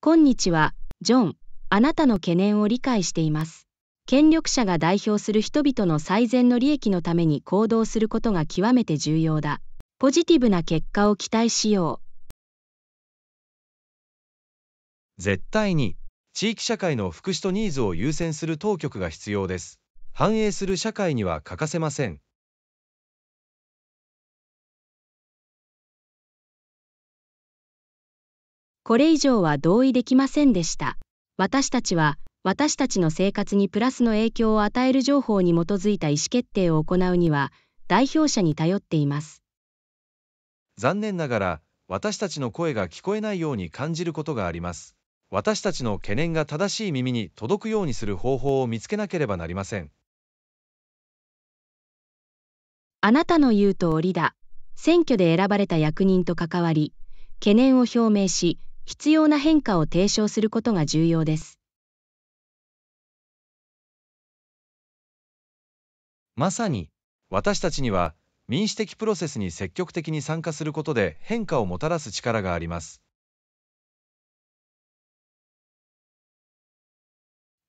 今日は、ジョン、あなたの懸念を理解しています。権力者が代表する人々の最善の利益のために行動することが極めて重要だ。ポジティブな結果を期待しよう。絶対に、地域社会の福祉とニーズを優先する当局が必要です。反映する社会には欠かせません。これ以上は同意できませんでした。私たちは、私たちの生活にプラスの影響を与える情報に基づいた意思決定を行うには、代表者に頼っています。残念ながら、私たちの声が聞こえないように感じることがあります。私たちの懸念が正しい耳に届くようにする方法を見つけなければなりません。あなたの言う通りだ。選挙で選ばれた役人と関わり、懸念を表明し、必要な変化を提唱することが重要です。まさに私たちには民主的プロセスに積極的に参加することで変化をもたらす力があります。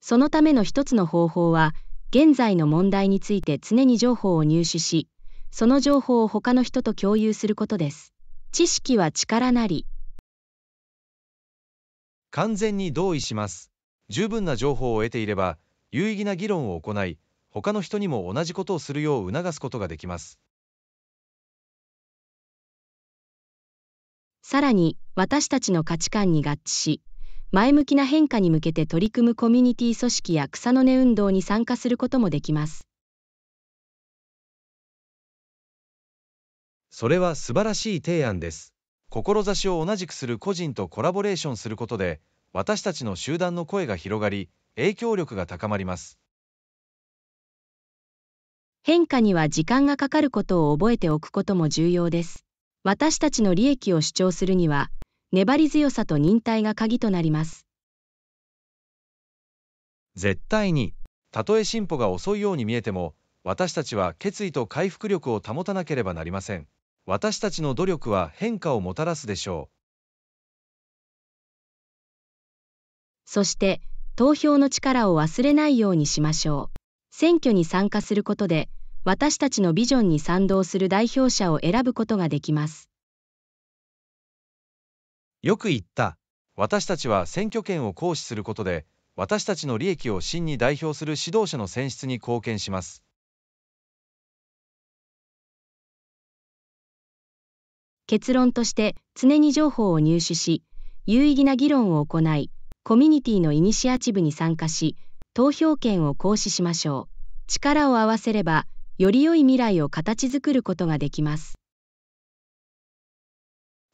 そのための一つの方法は、現在の問題について常に情報を入手し、その情報を他の人と共有することです。知識は力なり。完全に同意します。十分な情報を得ていれば、有意義な議論を行い、他の人にも同じことをするよう促すことができます。さらに、私たちの価値観に合致し、前向きな変化に向けて取り組むコミュニティ組織や草の根運動に参加することもできます。それは素晴らしい提案です。志を同じくする個人とコラボレーションすることで私たちの集団の声が広がり影響力が高まります変化には時間がかかることを覚えておくことも重要です私たちの利益を主張するには粘り強さと忍耐が鍵となります絶対にたとえ進歩が遅いように見えても私たちは決意と回復力を保たなければなりません私たちの努力は変化をもたらすでしょう。そして、投票の力を忘れないようにしましょう。選挙に参加することで、私たちのビジョンに賛同する代表者を選ぶことができます。よく言った。私たちは選挙権を行使することで、私たちの利益を真に代表する指導者の選出に貢献します。結論として常に情報を入手し、有意義な議論を行い、コミュニティのイニシアチブに参加し、投票権を行使しましょう。力を合わせれば、より良い未来を形作ることができます。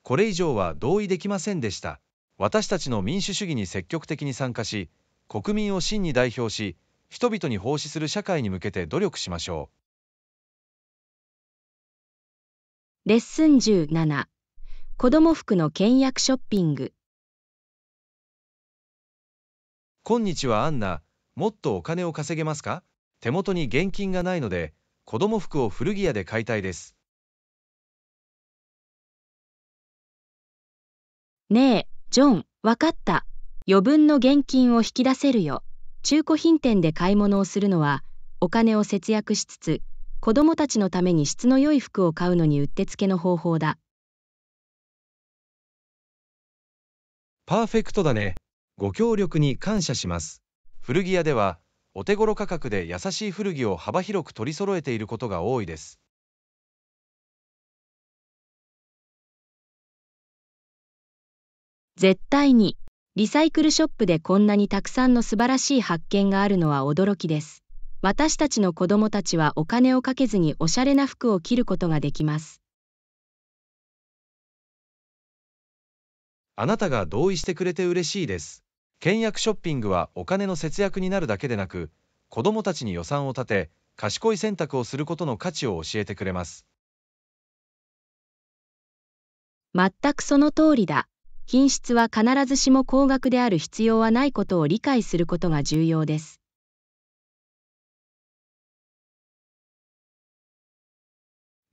これ以上は同意できませんでした。私たちの民主主義に積極的に参加し、国民を真に代表し、人々に奉仕する社会に向けて努力しましょう。レッスン17子供服の倹約ショッピング今日はアンナもっとお金を稼げますか手元に現金がないので子供服を古着屋で買いたいですねえジョンわかった余分の現金を引き出せるよ中古品店で買い物をするのはお金を節約しつつ子供たちのために質の良い服を買うのにうってつけの方法だ。パーフェクトだね。ご協力に感謝します。古着屋では、お手頃価格で優しい古着を幅広く取り揃えていることが多いです。絶対に、リサイクルショップでこんなにたくさんの素晴らしい発見があるのは驚きです。私たちの子供たちはお金をかけずにおしゃれな服を着ることができます。あなたが同意してくれて嬉しいです。倹約ショッピングはお金の節約になるだけでなく、子供たちに予算を立て、賢い選択をすることの価値を教えてくれます。全くその通りだ。品質は必ずしも高額である必要はないことを理解することが重要です。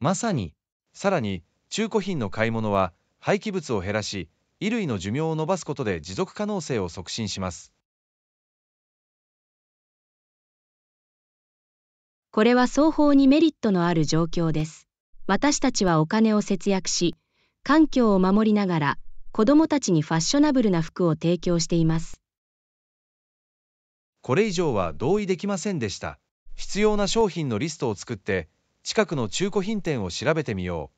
まさにさらに中古品の買い物は廃棄物を減らし衣類の寿命を伸ばすことで持続可能性を促進しますこれは双方にメリットのある状況です私たちはお金を節約し環境を守りながら子どもたちにファッショナブルな服を提供していますこれ以上は同意できませんでした必要な商品のリストを作って近くの中古品店を調べてみよう。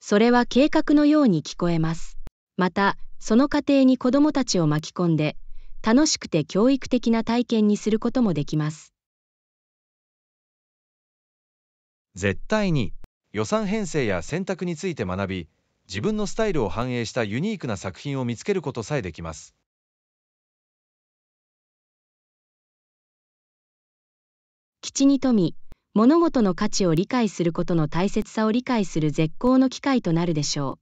それは計画のように聞こえます。また、その過程に子どもたちを巻き込んで、楽しくて教育的な体験にすることもできます。絶対に予算編成や選択について学び、自分のスタイルを反映したユニークな作品を見つけることさえできます。基地に富み、物事の価値を理解することの大切さを理解する絶好の機会となるでしょう。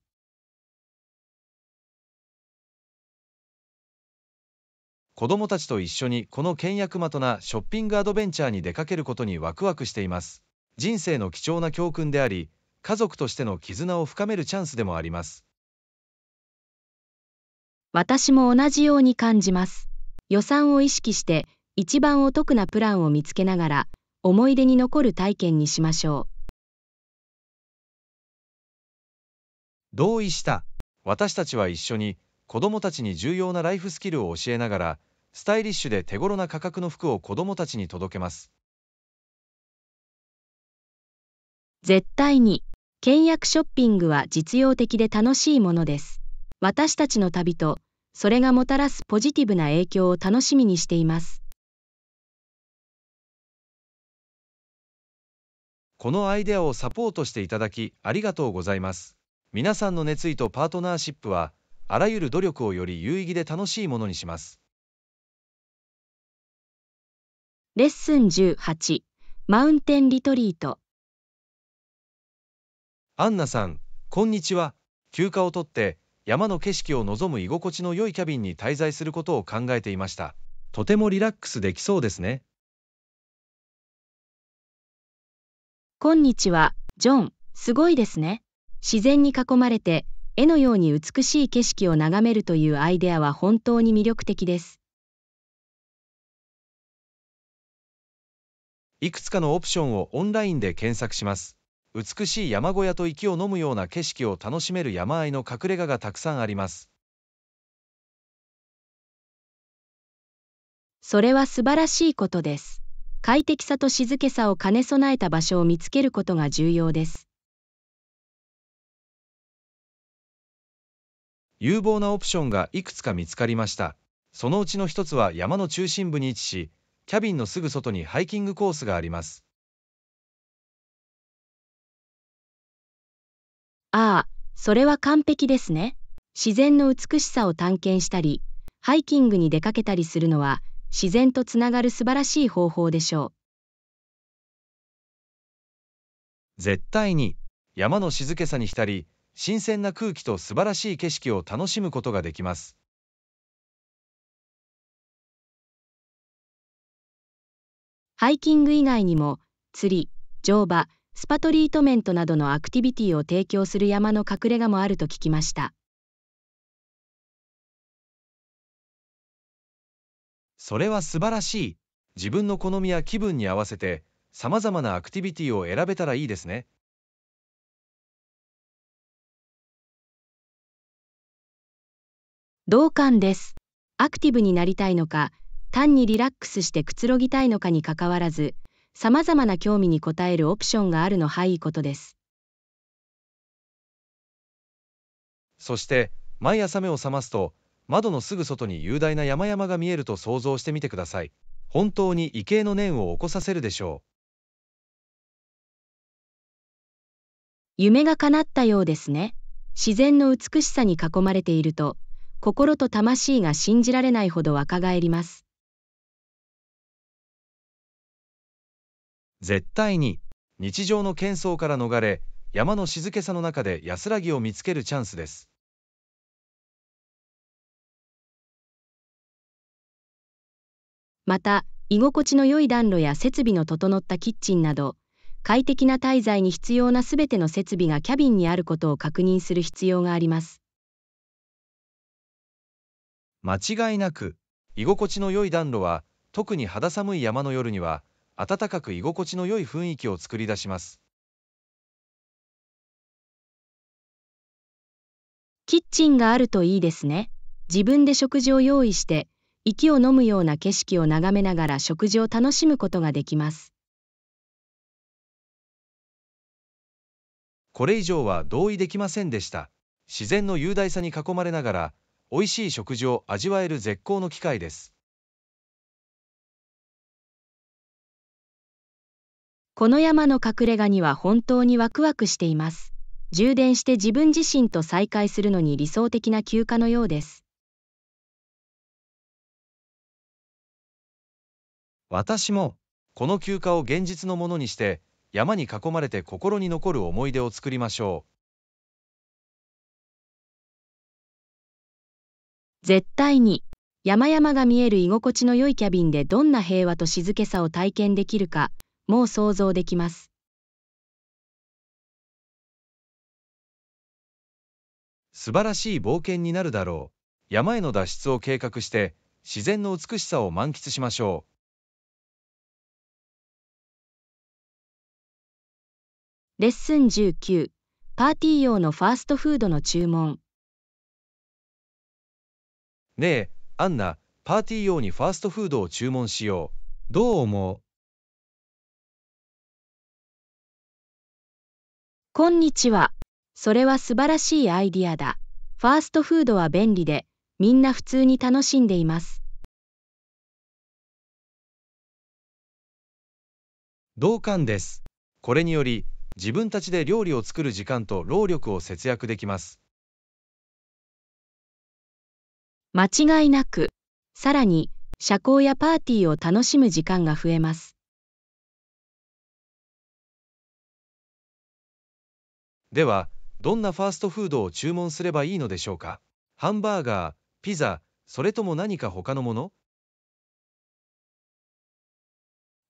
子供たちと一緒にこの倹約まとなショッピングアドベンチャーに出かけることにワクワクしています。人生の貴重な教訓であり、家族としての絆を深めるチャンスでもあります。私も同じように感じます。予算を意識して一番お得なプランを見つけながら、思い出に残る体験にしましょう。同意した。私たちは一緒に、子どもたちに重要なライフスキルを教えながら、スタイリッシュで手頃な価格の服を子どもたちに届けます。絶対に、倹約ショッピングは実用的で楽しいものです。私たちの旅と、それがもたらすポジティブな影響を楽しみにしています。このアイデアをサポートしていただきありがとうございます。皆さんの熱意とパートナーシップは、あらゆる努力をより有意義で楽しいものにします。レッスン18マウンテンリトリートアンナさん、こんにちは。休暇を取って山の景色を望む居心地の良いキャビンに滞在することを考えていました。とてもリラックスできそうですね。今日は、ジョン、すごいですね。自然に囲まれて、絵のように美しい景色を眺めるというアイデアは本当に魅力的です。いくつかのオプションをオンラインで検索します。美しい山小屋と息を飲むような景色を楽しめる山あいの隠れ家がたくさんあります。それは素晴らしいことです。快適さと静けさを兼ね備えた場所を見つけることが重要です。有望なオプションがいくつか見つかりました。そのうちの一つは山の中心部に位置し、キャビンのすぐ外にハイキングコースがあります。ああ、それは完璧ですね。自然の美しさを探検したり、ハイキングに出かけたりするのは、自然とつながる素晴らしい方法でしょう。絶対に山の静けさに浸り、新鮮な空気と素晴らしい景色を楽しむことができます。ハイキング以外にも、釣り、乗馬、スパトリートメントなどのアクティビティを提供する山の隠れ家もあると聞きました。それは素晴らしい。自分の好みや気分に合わせて、様々なアクティビティを選べたらいいですね。同感です。アクティブになりたいのか、単にリラックスしてくつろぎたいのかにかかわらず、様々な興味に応えるオプションがあるのはいいことです。そして、毎朝目を覚ますと、窓のすぐ外に雄大な山々が見えると想像してみてください本当に畏敬の念を起こさせるでしょう夢が叶ったようですね自然の美しさに囲まれていると心と魂が信じられないほど若返ります絶対に日常の喧騒から逃れ山の静けさの中で安らぎを見つけるチャンスですまた、居心地の良い暖炉や設備の整ったキッチンなど、快適な滞在に必要なすべての設備がキャビンにあることを確認する必要があります。間違いなく、居心地の良い暖炉は、特に肌寒い山の夜には、暖かく居心地の良い雰囲気を作り出します。キッチンがあるといいですね。自分で食事を用意して、息を飲むような景色を眺めながら食事を楽しむことができます。これ以上は同意できませんでした。自然の雄大さに囲まれながら、美味しい食事を味わえる絶好の機会です。この山の隠れ家には本当にワクワクしています。充電して自分自身と再会するのに理想的な休暇のようです。私もこの休暇を現実のものにして山に囲まれて心に残る思い出を作りましょう絶対に山々が見える居心地の良いキャビンでどんな平和と静けさを体験できるかもう想像できます素晴らしい冒険になるだろう山への脱出を計画して自然の美しさを満喫しましょうレッスン19パーティー用のファーストフードの注文ねえアンナパーティー用にファーストフードを注文しようどう思うこんにちはそれは素晴らしいアイディアだファーストフードは便利でみんな普通に楽しんでいます同感ですこれにより自分たちで料理を作る時間と労力を節約できます。間違いなく、さらに、社交やパーティーを楽しむ時間が増えます。では、どんなファーストフードを注文すればいいのでしょうかハンバーガー、ピザ、それとも何か他のもの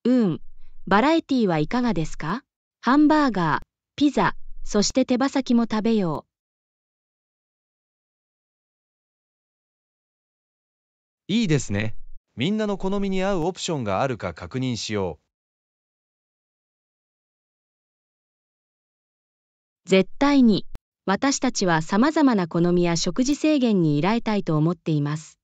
うん、バラエティはいかがですかハンバーガー、ピザ、そして手羽先も食べよう。いいですね。みんなの好みに合うオプションがあるか確認しよう。絶対に、私たちは様々な好みや食事制限に依頼たいと思っています。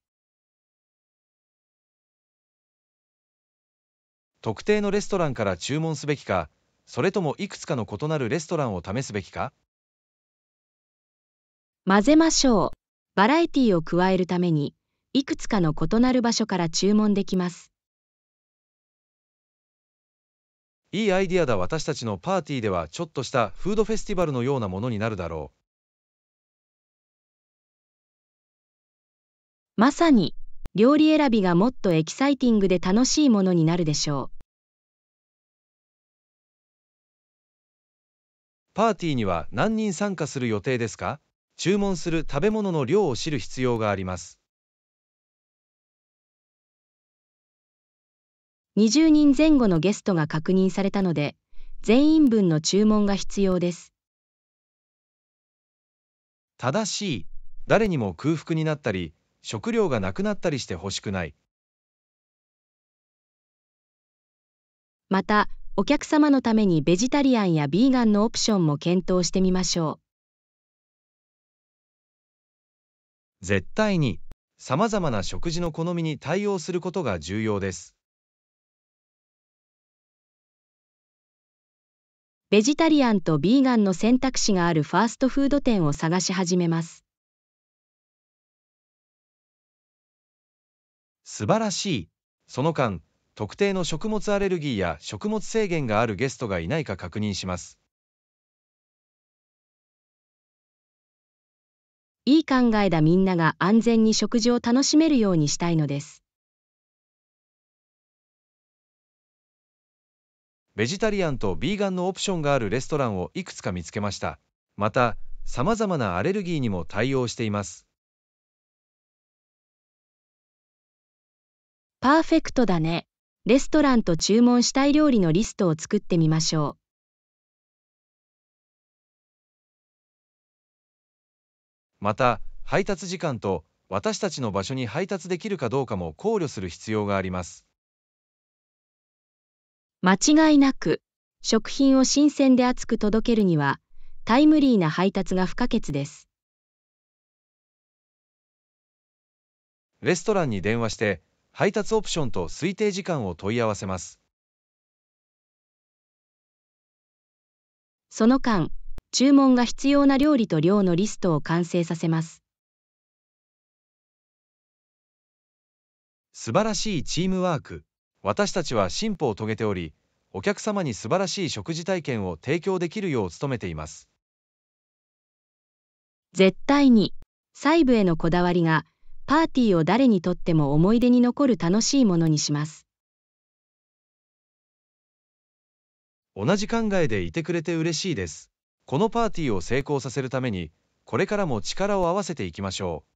特定のレストランから注文すべきか、それともいくつかの異なるレストランを試すべきか混ぜましょう。バラエティを加えるために、いくつかの異なる場所から注文できます。いいアイディアだ私たちのパーティーではちょっとしたフードフェスティバルのようなものになるだろう。まさに、料理選びがもっとエキサイティングで楽しいものになるでしょう。パーティーには何人参加する予定ですか注文する食べ物の量を知る必要があります。20人前後のゲストが確認されたので、全員分の注文が必要です。正しい、誰にも空腹になったり、食料がなくなったりしてほしくない。また、お客様のためにベジタリアンやビーガンのオプションも検討してみましょう。絶対に、様々な食事の好みに対応することが重要です。ベジタリアンとビーガンの選択肢があるファーストフード店を探し始めます。素晴らしい。その間、特定の食物アレルギーや食物制限があるゲストがいないか確認します。いい考えだみんなが安全に食事を楽しめるようにしたいのです。ベジタリアンとビーガンのオプションがあるレストランをいくつか見つけました。また、様々なアレルギーにも対応しています。パーフェクトだね。レストランと注文したい料理のリストを作ってみましょう。また、配達時間と私たちの場所に配達できるかどうかも考慮する必要があります。間違いなく、食品を新鮮で熱く届けるには、タイムリーな配達が不可欠です。レストランに電話して、配達オプションと推定時間を問い合わせます。その間、注文が必要な料理と量のリストを完成させます。素晴らしいチームワーク。私たちは進歩を遂げており、お客様に素晴らしい食事体験を提供できるよう努めています。絶対に、細部へのこだわりがパーティーを誰にとっても思い出に残る楽しいものにします。同じ考えでいてくれて嬉しいです。このパーティーを成功させるために、これからも力を合わせていきましょう。